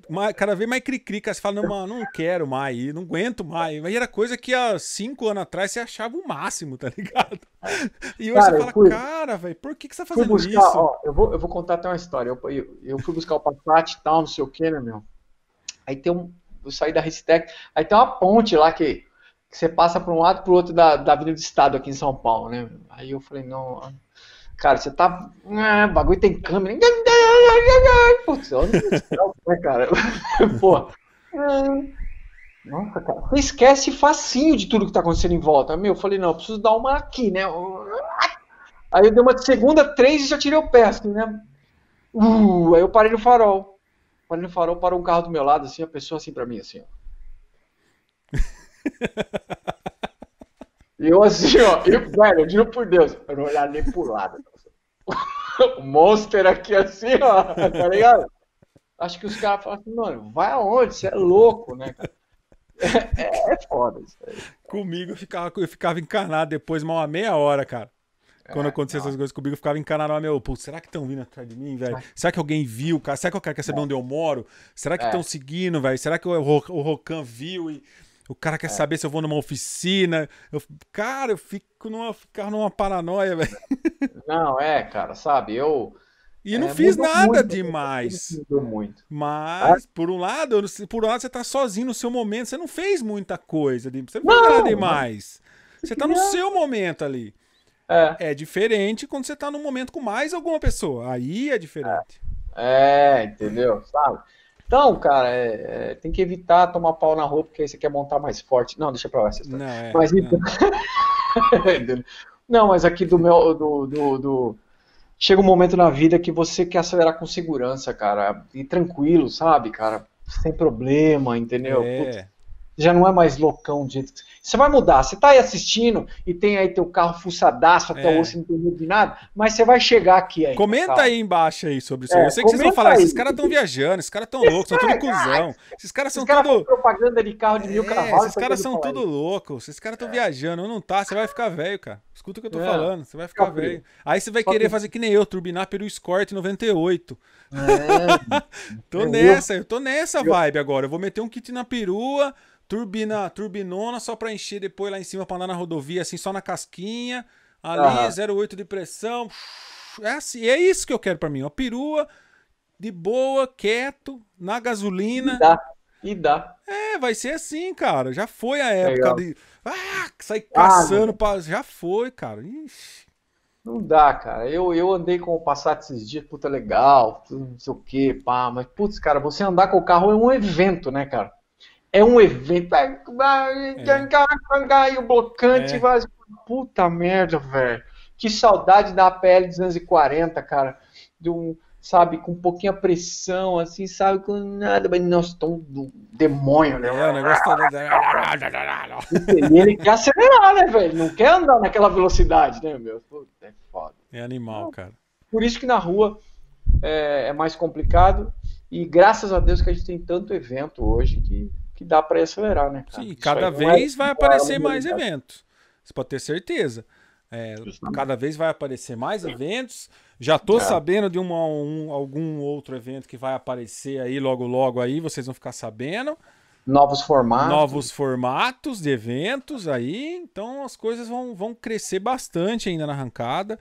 mais, cada vez mais cri-cri, cara. Você fala, não, *laughs* mano, não quero mais, não aguento mais. Mas era coisa que há cinco anos atrás você achava o máximo, tá ligado? E hoje cara, você fala, fui, cara, velho, por que, que você tá fazendo buscar, isso? Ó, eu, vou, eu vou contar até uma história. Eu, eu, eu fui buscar o Passat e tal, não sei o que, né, meu? Aí tem um. Eu saí da Ristec, aí tem uma ponte lá que, que você passa para um lado e pro outro da, da Avenida do Estado aqui em São Paulo, né? Aí eu falei, não Cara, você tá. Ah, bagulho tem câmera. Putz, olha né, é, cara? *laughs* Pô. Nossa, cara. Você esquece facinho de tudo que tá acontecendo em volta. Meu, eu falei, não, eu preciso dar uma aqui, né? Aí eu dei uma de segunda, três e já tirei o pé, assim, né? Uh, aí eu parei no farol. Parei no farol, parou um carro do meu lado, assim, a pessoa assim pra mim, assim, ó. *laughs* E eu assim, ó, eu, velho, eu digo por Deus, eu não olhar nem pro lado. *laughs* o Monster aqui assim, ó, tá ligado? Acho que os caras falam assim, mano, vai aonde? Você é louco, né, cara? É, é, é foda isso aí. Comigo eu ficava, eu ficava encanado depois, mal uma meia hora, cara. É, Quando é, acontecia essas coisas comigo, eu ficava encanado. Meu, pô, será que estão vindo atrás de mim, velho? Será que alguém viu, cara? Será que o cara quer saber é. onde eu moro? Será que estão é. seguindo, velho? Será que o, o, o Rocan viu e o cara quer é. saber se eu vou numa oficina. Eu, cara, eu fico numa, ficar numa paranoia, *laughs* velho. Não, é, cara, sabe? Eu. E é, não fiz nada muito, demais. Mudou muito. Mas, por um lado, por um lado, você tá sozinho no seu momento. Você não fez muita coisa. Você não, não fez nada demais. Você tá no seu momento ali. É. é diferente quando você tá num momento com mais alguma pessoa. Aí é diferente. É, é entendeu? Sabe? Então, cara, é, é, tem que evitar tomar pau na rua, porque aí você quer montar mais forte. Não, deixa pra lá essa história. Não, é, mas, é. então... não. *laughs* não. mas aqui do meu. Do, do, do, Chega um momento na vida que você quer acelerar com segurança, cara. E tranquilo, sabe, cara? Sem problema, entendeu? É. Putz já não é mais loucão do jeito que você vai mudar. Você está aí assistindo e tem aí teu carro fuçadaço até é. hoje, não tem medo de nada, mas você vai chegar aqui aí. Comenta aí embaixo aí sobre isso. É, eu sei que vocês vão falar, aí. esses caras estão viajando, esses caras estão loucos, são tudo cuzão. Esses caras são cara tudo. propaganda de carro de mil é, cavalos. Esses caras são tudo loucos, esses caras estão viajando. Eu não tá, você vai ficar velho, cara. Escuta o que eu tô é, falando, você vai ficar velho. Aí você vai Só querer que... fazer que nem eu, turbinar pelo Escort 98. É. *laughs* tô nessa, eu tô nessa vibe agora. Eu vou meter um kit na perua Turbina, turbinona só para encher depois lá em cima para andar na rodovia, assim, só na casquinha. Ali, ah. 0,8 de pressão. É, assim, é isso que eu quero para mim, uma perua de boa, quieto, na gasolina. E dá. E dá. É, vai ser assim, cara. Já foi a época Legal. de. Ah, sair ah, caçando. Ah, pra... Já foi, cara. Ixi. Não dá, cara. Eu, eu andei com o Passat esses dias, puta legal, não sei o que, pá. Mas, putz, cara, você andar com o carro é um evento, né, cara? é um evento. É. é. E o blocante é. vai. Puta merda, velho. Que saudade da APL 240, cara. De um, sabe, com um pouquinho pressão, assim, sabe, com nada, mas nós estamos do demônio, né? É, o negócio tá. ele quer é acelerar, né, velho? Não quer andar naquela velocidade, né, meu? Puta, é foda. É animal, então, cara. Por isso que na rua é, é mais complicado. E graças a Deus que a gente tem tanto evento hoje que que dá para acelerar, né? Cara? Sim, Isso cada é vez é vai aparecer mais né? eventos. Você pode ter certeza. É, cada vez vai aparecer mais Sim. eventos. Já estou é. sabendo de uma, um, algum outro evento que vai aparecer aí logo, logo aí, vocês vão ficar sabendo. Novos formatos. Novos formatos de eventos aí. Então as coisas vão, vão crescer bastante ainda na arrancada.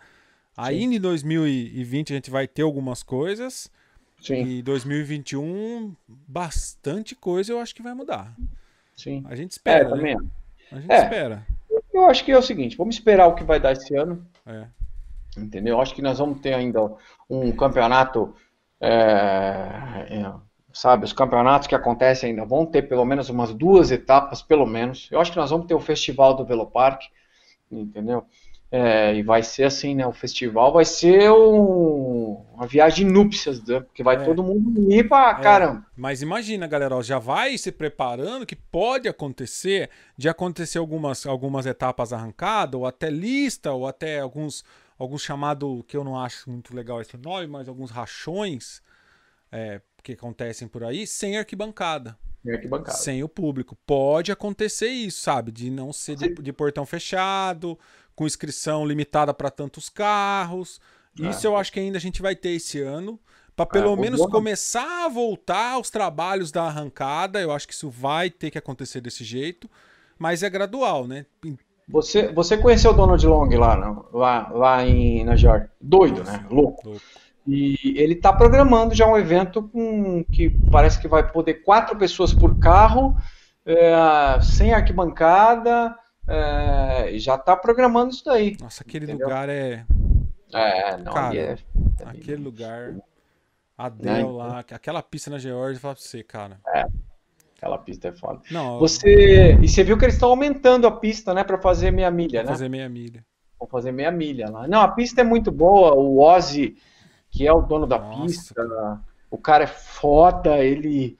Ainda em 2020 a gente vai ter algumas coisas. Sim. E 2021, bastante coisa eu acho que vai mudar. Sim. A gente é, espera. Né? É, também. Né? A gente é. espera. Eu acho que é o seguinte: vamos esperar o que vai dar esse ano. É. Entendeu? Eu acho que nós vamos ter ainda um campeonato. É, é sabe, os campeonatos que acontecem ainda vão ter pelo menos umas duas etapas, pelo menos. Eu acho que nós vamos ter o festival do Velopark, entendeu? É, e vai ser assim, né? O festival vai ser um, uma viagem núpcias, né? porque vai é. todo mundo ir pra é. caramba. Mas imagina, galera, ó, já vai se preparando que pode acontecer de acontecer algumas, algumas etapas arrancadas, ou até lista, ou até alguns, alguns chamados, que eu não acho muito legal esse nome, mas alguns rachões é, que acontecem por aí, sem arquibancada. Sem o público. Pode acontecer isso, sabe? De não ser de, de portão fechado, com inscrição limitada para tantos carros. Tá. Isso eu acho que ainda a gente vai ter esse ano. Para é, pelo menos bom. começar a voltar aos trabalhos da arrancada. Eu acho que isso vai ter que acontecer desse jeito. Mas é gradual, né? Você, você conheceu o Donald Long lá, não? lá, lá em, na Georgia? Doido, né? Louco. louco. E ele está programando já um evento com, que parece que vai poder quatro pessoas por carro, é, sem arquibancada. É, já está programando isso daí. Nossa, aquele entendeu? lugar é é, é, não, Cara, é, é aquele bem... lugar. Né, a não, lá, então aquela pista na Geórgia, fala pra você, cara. É. Aquela pista é foda. Não, você, eu... e você viu que eles estão aumentando a pista, né, para fazer meia milha, né? Fazer meia milha. Vão fazer meia milha lá. Não, a pista é muito boa. O Ozzy, que é o dono da Nossa. pista, o cara é foda. Ele,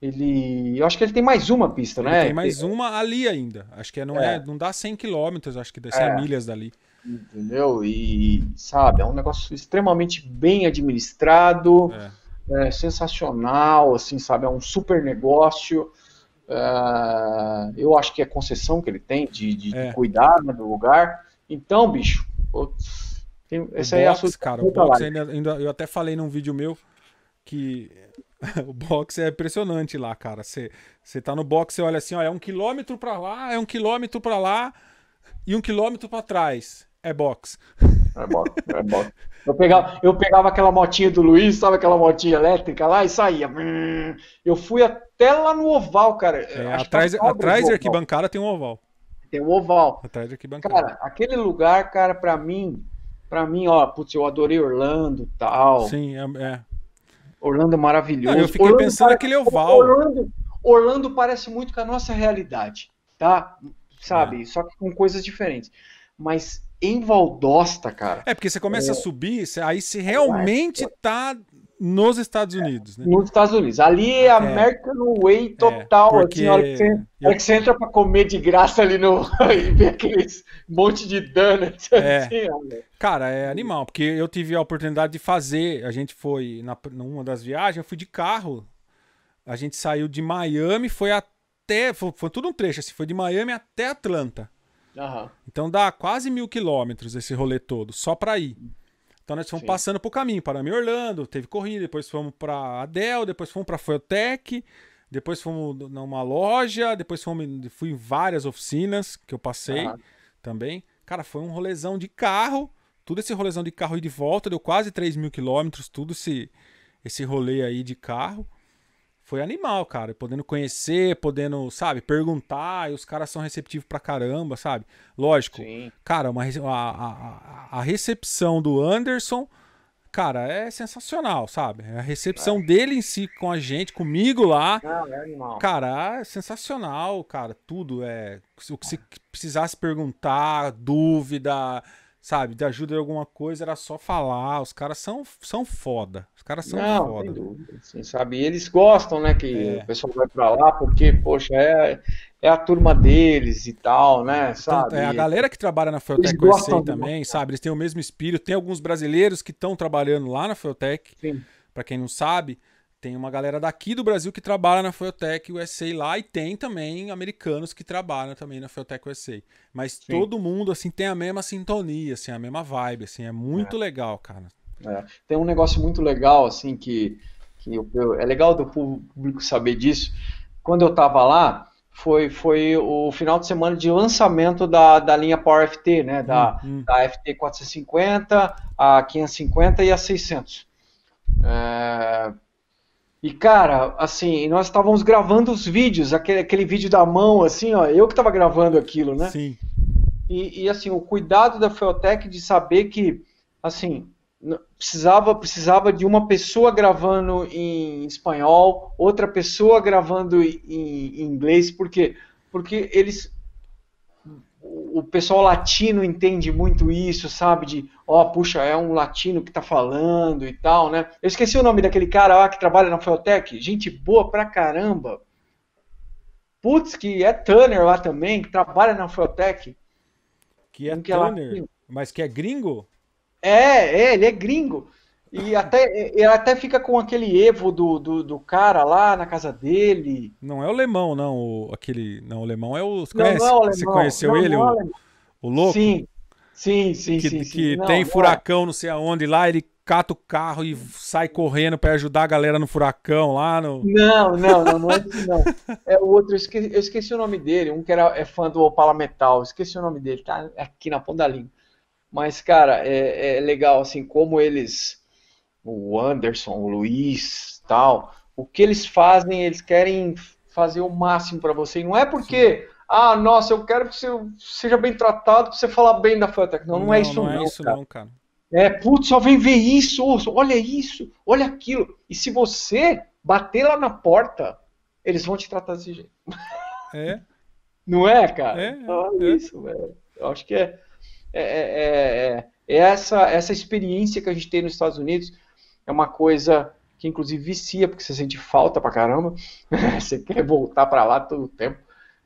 ele, eu acho que ele tem mais uma pista, ele né? Tem mais uma ali ainda. Acho que é, não é, é não dá 100 km, acho que dá 100 é. milhas dali. Entendeu? E, sabe, é um negócio extremamente bem administrado, é. É, sensacional, assim, sabe? É um super negócio. É, eu acho que é concessão que ele tem de, de, é. de cuidar né, do lugar. Então, bicho, putz, tem, essa box, é a sua. Cara, o box ainda, ainda, eu até falei num vídeo meu que *laughs* o box é impressionante lá, cara. Você tá no box, você olha assim, ó, é um quilômetro para lá, é um quilômetro para lá e um quilômetro para trás. É box. É box, é Eu pegava, eu pegava aquela motinha do Luiz, sabe aquela motinha elétrica lá e saía. Hum. Eu fui até lá no oval, cara. É, tá atrás atrás da arquibancada tem um oval. Tem um oval. Atrás da arquibancada. Cara, aquele lugar, cara, pra mim, pra mim, ó, putz, eu adorei Orlando e tal. Sim, é. é. Orlando é maravilhoso. Não, eu fiquei Orlando pensando parece, naquele oval. Orlando, Orlando parece muito com a nossa realidade, tá? Sabe? É. Só que com coisas diferentes. Mas em Valdosta, cara. É, porque você começa é... a subir, aí se realmente é. tá nos Estados Unidos, né? Nos Estados Unidos. Ali é, é. American é. Way total, é, porque... assim, a hora, que você, hora que você entra pra comer de graça ali no... *laughs* e ver aqueles monte de donuts. É. Assim, né? Cara, é animal, porque eu tive a oportunidade de fazer, a gente foi, na, numa das viagens, eu fui de carro, a gente saiu de Miami, foi até, foi, foi tudo um trecho, assim, foi de Miami até Atlanta. Uhum. Então dá quase mil quilômetros esse rolê todo, só para ir. Então nós fomos Sim. passando por caminho, Parami Orlando, teve corrida, depois fomos para Adel, depois fomos para Foiotec, depois fomos numa loja, depois fomos, fui em várias oficinas que eu passei uhum. também. Cara, foi um rolezão de carro, tudo esse rolezão de carro e de volta, deu quase 3 mil quilômetros, tudo esse, esse rolê aí de carro foi animal, cara. Podendo conhecer, podendo, sabe, perguntar, e os caras são receptivos pra caramba, sabe? Lógico. Sim. Cara, uma, a, a, a, recepção do Anderson, cara, é sensacional, sabe? A recepção é. dele em si com a gente, comigo lá. Não, é animal. Cara, é sensacional, cara. Tudo é. O que se é. precisasse perguntar, dúvida sabe, de ajuda em alguma coisa, era só falar. Os caras são, são foda. Os caras são Não, foda. Sem dúvida, assim, sabe? E eles gostam, né? Que é. o pessoal vai pra lá, porque, poxa, é, é a turma deles e tal, né? Então, sabe? É, a galera que trabalha na Feltec USA também, sabe? Eles têm o mesmo espírito. Tem alguns brasileiros que estão trabalhando lá na Feltec, para quem não sabe. Tem uma galera daqui do Brasil que trabalha na Foiotech USA lá e tem também americanos que trabalham também na Foiotech USA. Mas Sim. todo mundo, assim, tem a mesma sintonia, assim, a mesma vibe, assim, é muito é. legal, cara. É. Tem um negócio muito legal, assim, que, que eu, eu, é legal do público saber disso. Quando eu tava lá, foi, foi o final de semana de lançamento da, da linha Power FT, né? Da, hum, hum. da FT 450, a 550 e a 600. É, e, cara, assim, nós estávamos gravando os vídeos, aquele, aquele vídeo da mão, assim, ó, eu que estava gravando aquilo, né? Sim. E, e, assim, o cuidado da Feotec de saber que, assim, precisava, precisava de uma pessoa gravando em espanhol, outra pessoa gravando em, em inglês, porque, porque eles o pessoal latino entende muito isso, sabe? De, ó, oh, puxa, é um latino que tá falando e tal, né? Eu esqueci o nome daquele cara lá que trabalha na Feltec. Gente boa pra caramba. Putz, que é Tanner lá também, que trabalha na Feltec. Que é que é Tanner, mas que é gringo? É, é, ele é gringo. E até, ele até fica com aquele Evo do, do, do, cara lá na casa dele. Não é o Lemão, não. O, aquele, não, o Lemão é o. Você, conhece, não é o você conheceu não, ele? É o, o louco? Sim. Sim, sim, que, sim. Que Não, tem é. furacão, não. não sei aonde lá, ele cata o carro e sai correndo para ajudar a galera no furacão lá no. Não, não, não, não é isso, não. É o outro, eu esqueci, eu esqueci, o nome dele, um que era, é fã do Opala Metal, esqueci o nome dele, tá aqui na ponta da língua. Mas, cara, é, é legal, assim, como eles o Anderson, o Luiz, tal, o que eles fazem, eles querem fazer o máximo para você. E não é porque, Sim. ah, nossa, eu quero que você seja bem tratado, que você falar bem da Fantec. Não, não, não é isso não. É não é isso cara. não, cara. É, putz, só vem ver isso, olha isso, olha aquilo. E se você bater lá na porta, eles vão te tratar desse jeito. É. *laughs* Não é, cara? É, então, é, é. isso, velho. Eu acho que é é, é, é, é, essa, essa experiência que a gente tem nos Estados Unidos é uma coisa que inclusive vicia, porque você sente falta pra caramba. *laughs* você quer voltar pra lá todo o tempo.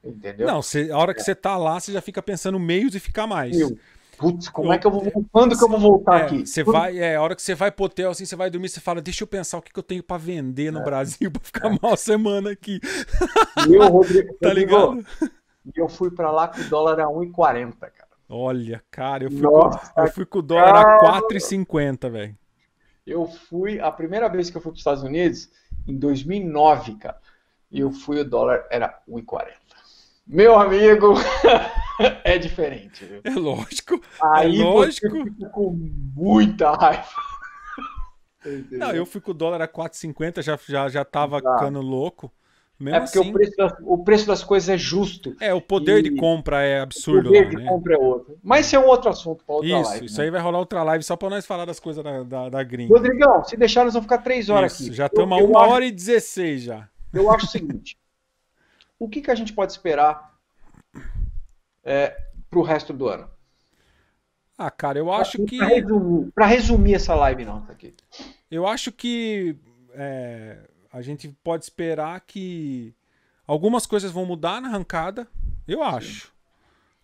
Entendeu? Não, a hora que você é. tá lá, você já fica pensando meios e ficar mais. Meu, putz, como eu, é que eu vou. Quando cê, que eu vou voltar é, aqui? Você vai, é, a hora que você vai pro hotel, assim, você vai dormir, você fala, deixa eu pensar o que, que eu tenho pra vender no é. Brasil pra ficar é. mal semana aqui. Eu, Rodrigo, *laughs* tá ligado? E eu fui pra lá com o dólar a 1,40, cara. Olha, cara, eu fui, Nossa, com, eu fui com o dólar cara. a 4,50, velho. Eu fui, a primeira vez que eu fui para os Estados Unidos, em 2009, cara, e eu fui, o dólar era 1,40. Meu amigo, *laughs* é diferente. Viu? É lógico. É Aí é lógico. você fica com muita raiva. Não, eu fui com o dólar a 4,50, já, já, já tava tá. ficando louco. Mesmo é porque assim... o, preço das, o preço das coisas é justo. É, o poder de compra é absurdo. O poder lá, de né? compra é outro. Mas isso é um outro assunto para outra isso, live. Isso, né? aí vai rolar outra live só para nós falar das coisas da, da, da gringa. Rodrigão, se deixar, nós vamos ficar três horas isso, aqui. Já estamos a uma acho... hora e dezesseis já. Eu acho o seguinte: o que, que a gente pode esperar é, para o resto do ano? Ah, cara, eu acho pra, que. Para resumir, resumir, essa live, não, tá aqui. Eu acho que. É a gente pode esperar que algumas coisas vão mudar na arrancada, eu acho. Sim.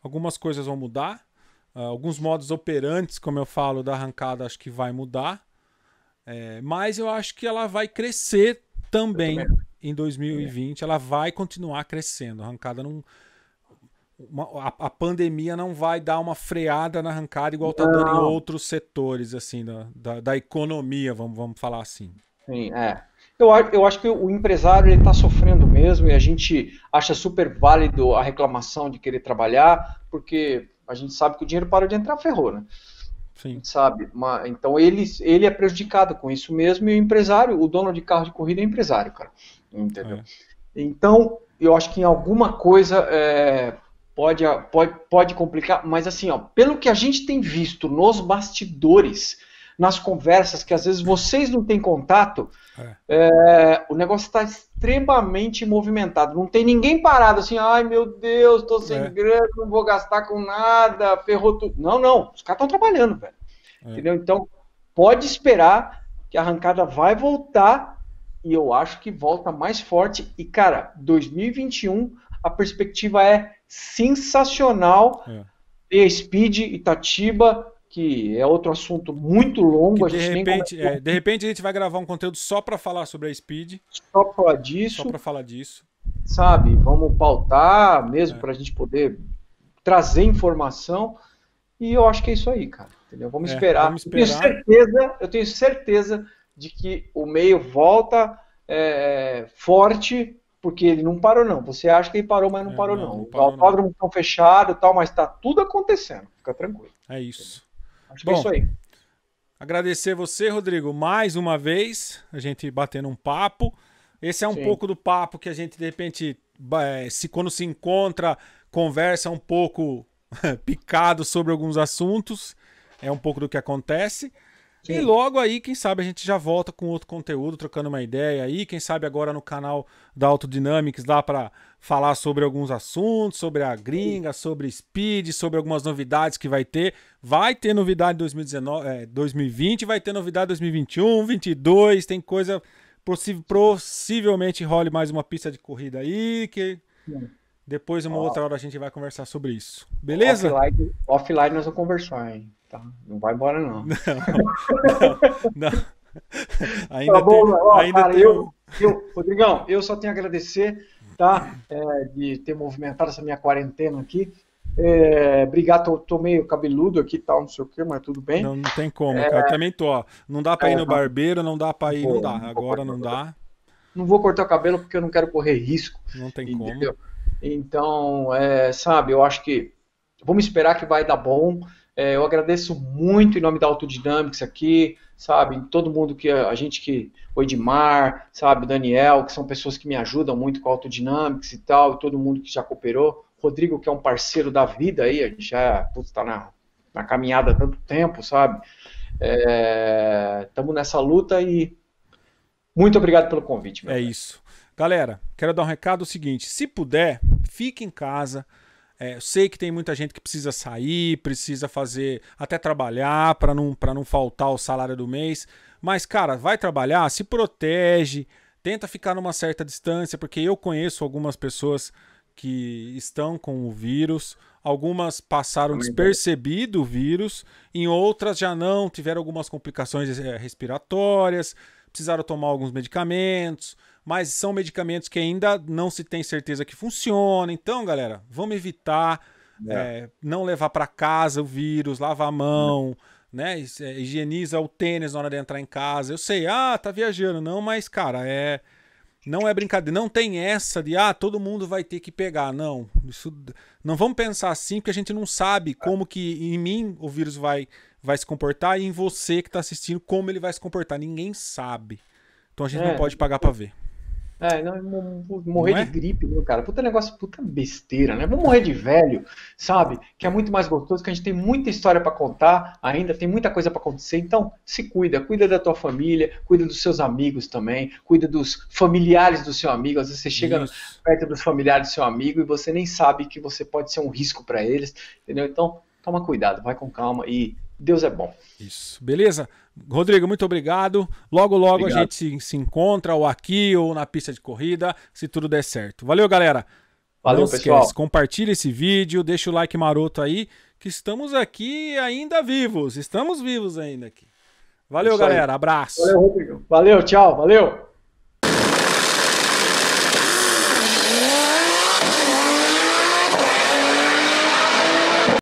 Algumas coisas vão mudar. Uh, alguns modos operantes, como eu falo, da arrancada, acho que vai mudar. É, mas eu acho que ela vai crescer também, também. em 2020. É. Ela vai continuar crescendo. A arrancada não. Uma, a, a, pandemia não vai dar uma freada na arrancada igual está dando em outros setores assim da, da, da economia, vamos, vamos falar assim. Sim, é. Eu, eu acho que o empresário está sofrendo mesmo e a gente acha super válido a reclamação de querer trabalhar, porque a gente sabe que o dinheiro parou de entrar, ferrou, né? Sim. Sabe? Mas, então ele, ele é prejudicado com isso mesmo e o empresário, o dono de carro de corrida é empresário, cara. Entendeu? É. Então, eu acho que em alguma coisa é, pode, pode, pode complicar, mas assim, ó, pelo que a gente tem visto nos bastidores nas conversas, que às vezes vocês não têm contato, é. É, o negócio está extremamente movimentado. Não tem ninguém parado assim, ai meu Deus, estou sem é. grana, não vou gastar com nada, ferrou tudo. Não, não, os caras estão trabalhando, velho. É. Entendeu? Então, pode esperar que a arrancada vai voltar e eu acho que volta mais forte. E, cara, 2021, a perspectiva é sensacional. É. E Speed, Itatiba, que é outro assunto muito longo. de, repente, é, de repente a gente vai gravar um conteúdo só para falar sobre a Speed. Só para falar disso. Só para falar disso. Sabe, vamos pautar mesmo é. para a gente poder trazer informação. E eu acho que é isso aí, cara. Entendeu? Vamos, é, esperar. vamos esperar. Eu tenho certeza, eu tenho certeza de que o meio volta é, forte porque ele não parou não. Você acha que ele parou, mas não é, parou não. não. não parou, o autódromo estão fechado e tal, mas está tudo acontecendo. Fica tranquilo. É isso. Acho Bom, que é isso aí. Agradecer você, Rodrigo, mais uma vez, a gente batendo um papo. Esse é um Sim. pouco do papo que a gente, de repente, é, se quando se encontra, conversa um pouco *laughs* picado sobre alguns assuntos. É um pouco do que acontece. Sim. E logo aí, quem sabe a gente já volta com outro conteúdo, trocando uma ideia aí. Quem sabe agora no canal da Autodynamics dá para falar sobre alguns assuntos, sobre a gringa, sobre speed, sobre algumas novidades que vai ter. Vai ter novidade 2019, é, 2020, vai ter novidade 2021, 2022. tem coisa possi possivelmente role mais uma pista de corrida aí que depois uma Ó. outra hora a gente vai conversar sobre isso. Beleza? Offline, offline nós vamos conversar, hein tá? Não vai embora, não. Não, *laughs* não. não. Tá ainda tá bom, tem, ó, ainda cara, tem... eu, eu, Rodrigão, eu só tenho a agradecer, tá? É, de ter movimentado essa minha quarentena aqui. É, obrigado, tô, tô, meio cabeludo aqui tal, não sei o que, mas tudo bem. Não, não tem como, é, cara. Eu também tô, Não dá pra ir é, no tá. barbeiro, não dá pra ir, Pô, não dá. Não Agora não dá. Não vou cortar o cabelo porque eu não quero correr risco. Não tem entendeu? como. Então, é, sabe, eu acho que vamos esperar que vai dar bom. É, eu agradeço muito em nome da Autodinâmics aqui, sabe? Todo mundo que a gente que. O Edmar, sabe? O Daniel, que são pessoas que me ajudam muito com a Autodinâmics e tal, e todo mundo que já cooperou. Rodrigo, que é um parceiro da vida aí, a gente já está na, na caminhada há tanto tempo, sabe? Estamos é, nessa luta e muito obrigado pelo convite. é cara. isso. Galera, quero dar um recado é seguinte: se puder, fique em casa é, sei que tem muita gente que precisa sair, precisa fazer, até trabalhar para não, não faltar o salário do mês. Mas, cara, vai trabalhar, se protege, tenta ficar numa certa distância, porque eu conheço algumas pessoas que estão com o vírus, algumas passaram despercebido o vírus, em outras já não, tiveram algumas complicações é, respiratórias, precisaram tomar alguns medicamentos mas são medicamentos que ainda não se tem certeza que funcionam Então, galera, vamos evitar é. É, não levar para casa o vírus, lavar a mão, né? é. né? Higieniza o tênis na hora de entrar em casa. Eu sei, ah, tá viajando, não, mas cara, é não é brincadeira, não tem essa de ah, todo mundo vai ter que pegar, não. Isso não vamos pensar assim, porque a gente não sabe como que em mim o vírus vai vai se comportar e em você que está assistindo como ele vai se comportar, ninguém sabe. Então a gente não é. pode pagar para ver. É, não, morrer não é? de gripe, meu cara. Puta negócio, puta besteira, né? Vamos morrer de velho, sabe? Que é muito mais gostoso, que a gente tem muita história para contar ainda, tem muita coisa para acontecer. Então, se cuida, cuida da tua família, cuida dos seus amigos também, cuida dos familiares do seu amigo. Às vezes você chega perto dos familiares do seu amigo e você nem sabe que você pode ser um risco para eles, entendeu? Então, toma cuidado, vai com calma e Deus é bom. Isso, beleza? Rodrigo, muito obrigado. Logo, logo obrigado. a gente se, se, encontra ou aqui ou na pista de corrida, se tudo der certo. Valeu, galera. Valeu, Não pessoal. Esquece, compartilha esse vídeo, deixa o like maroto aí, que estamos aqui ainda vivos. Estamos vivos ainda aqui. Valeu, galera. Abraço. Valeu, Rodrigo. Valeu, tchau. Valeu.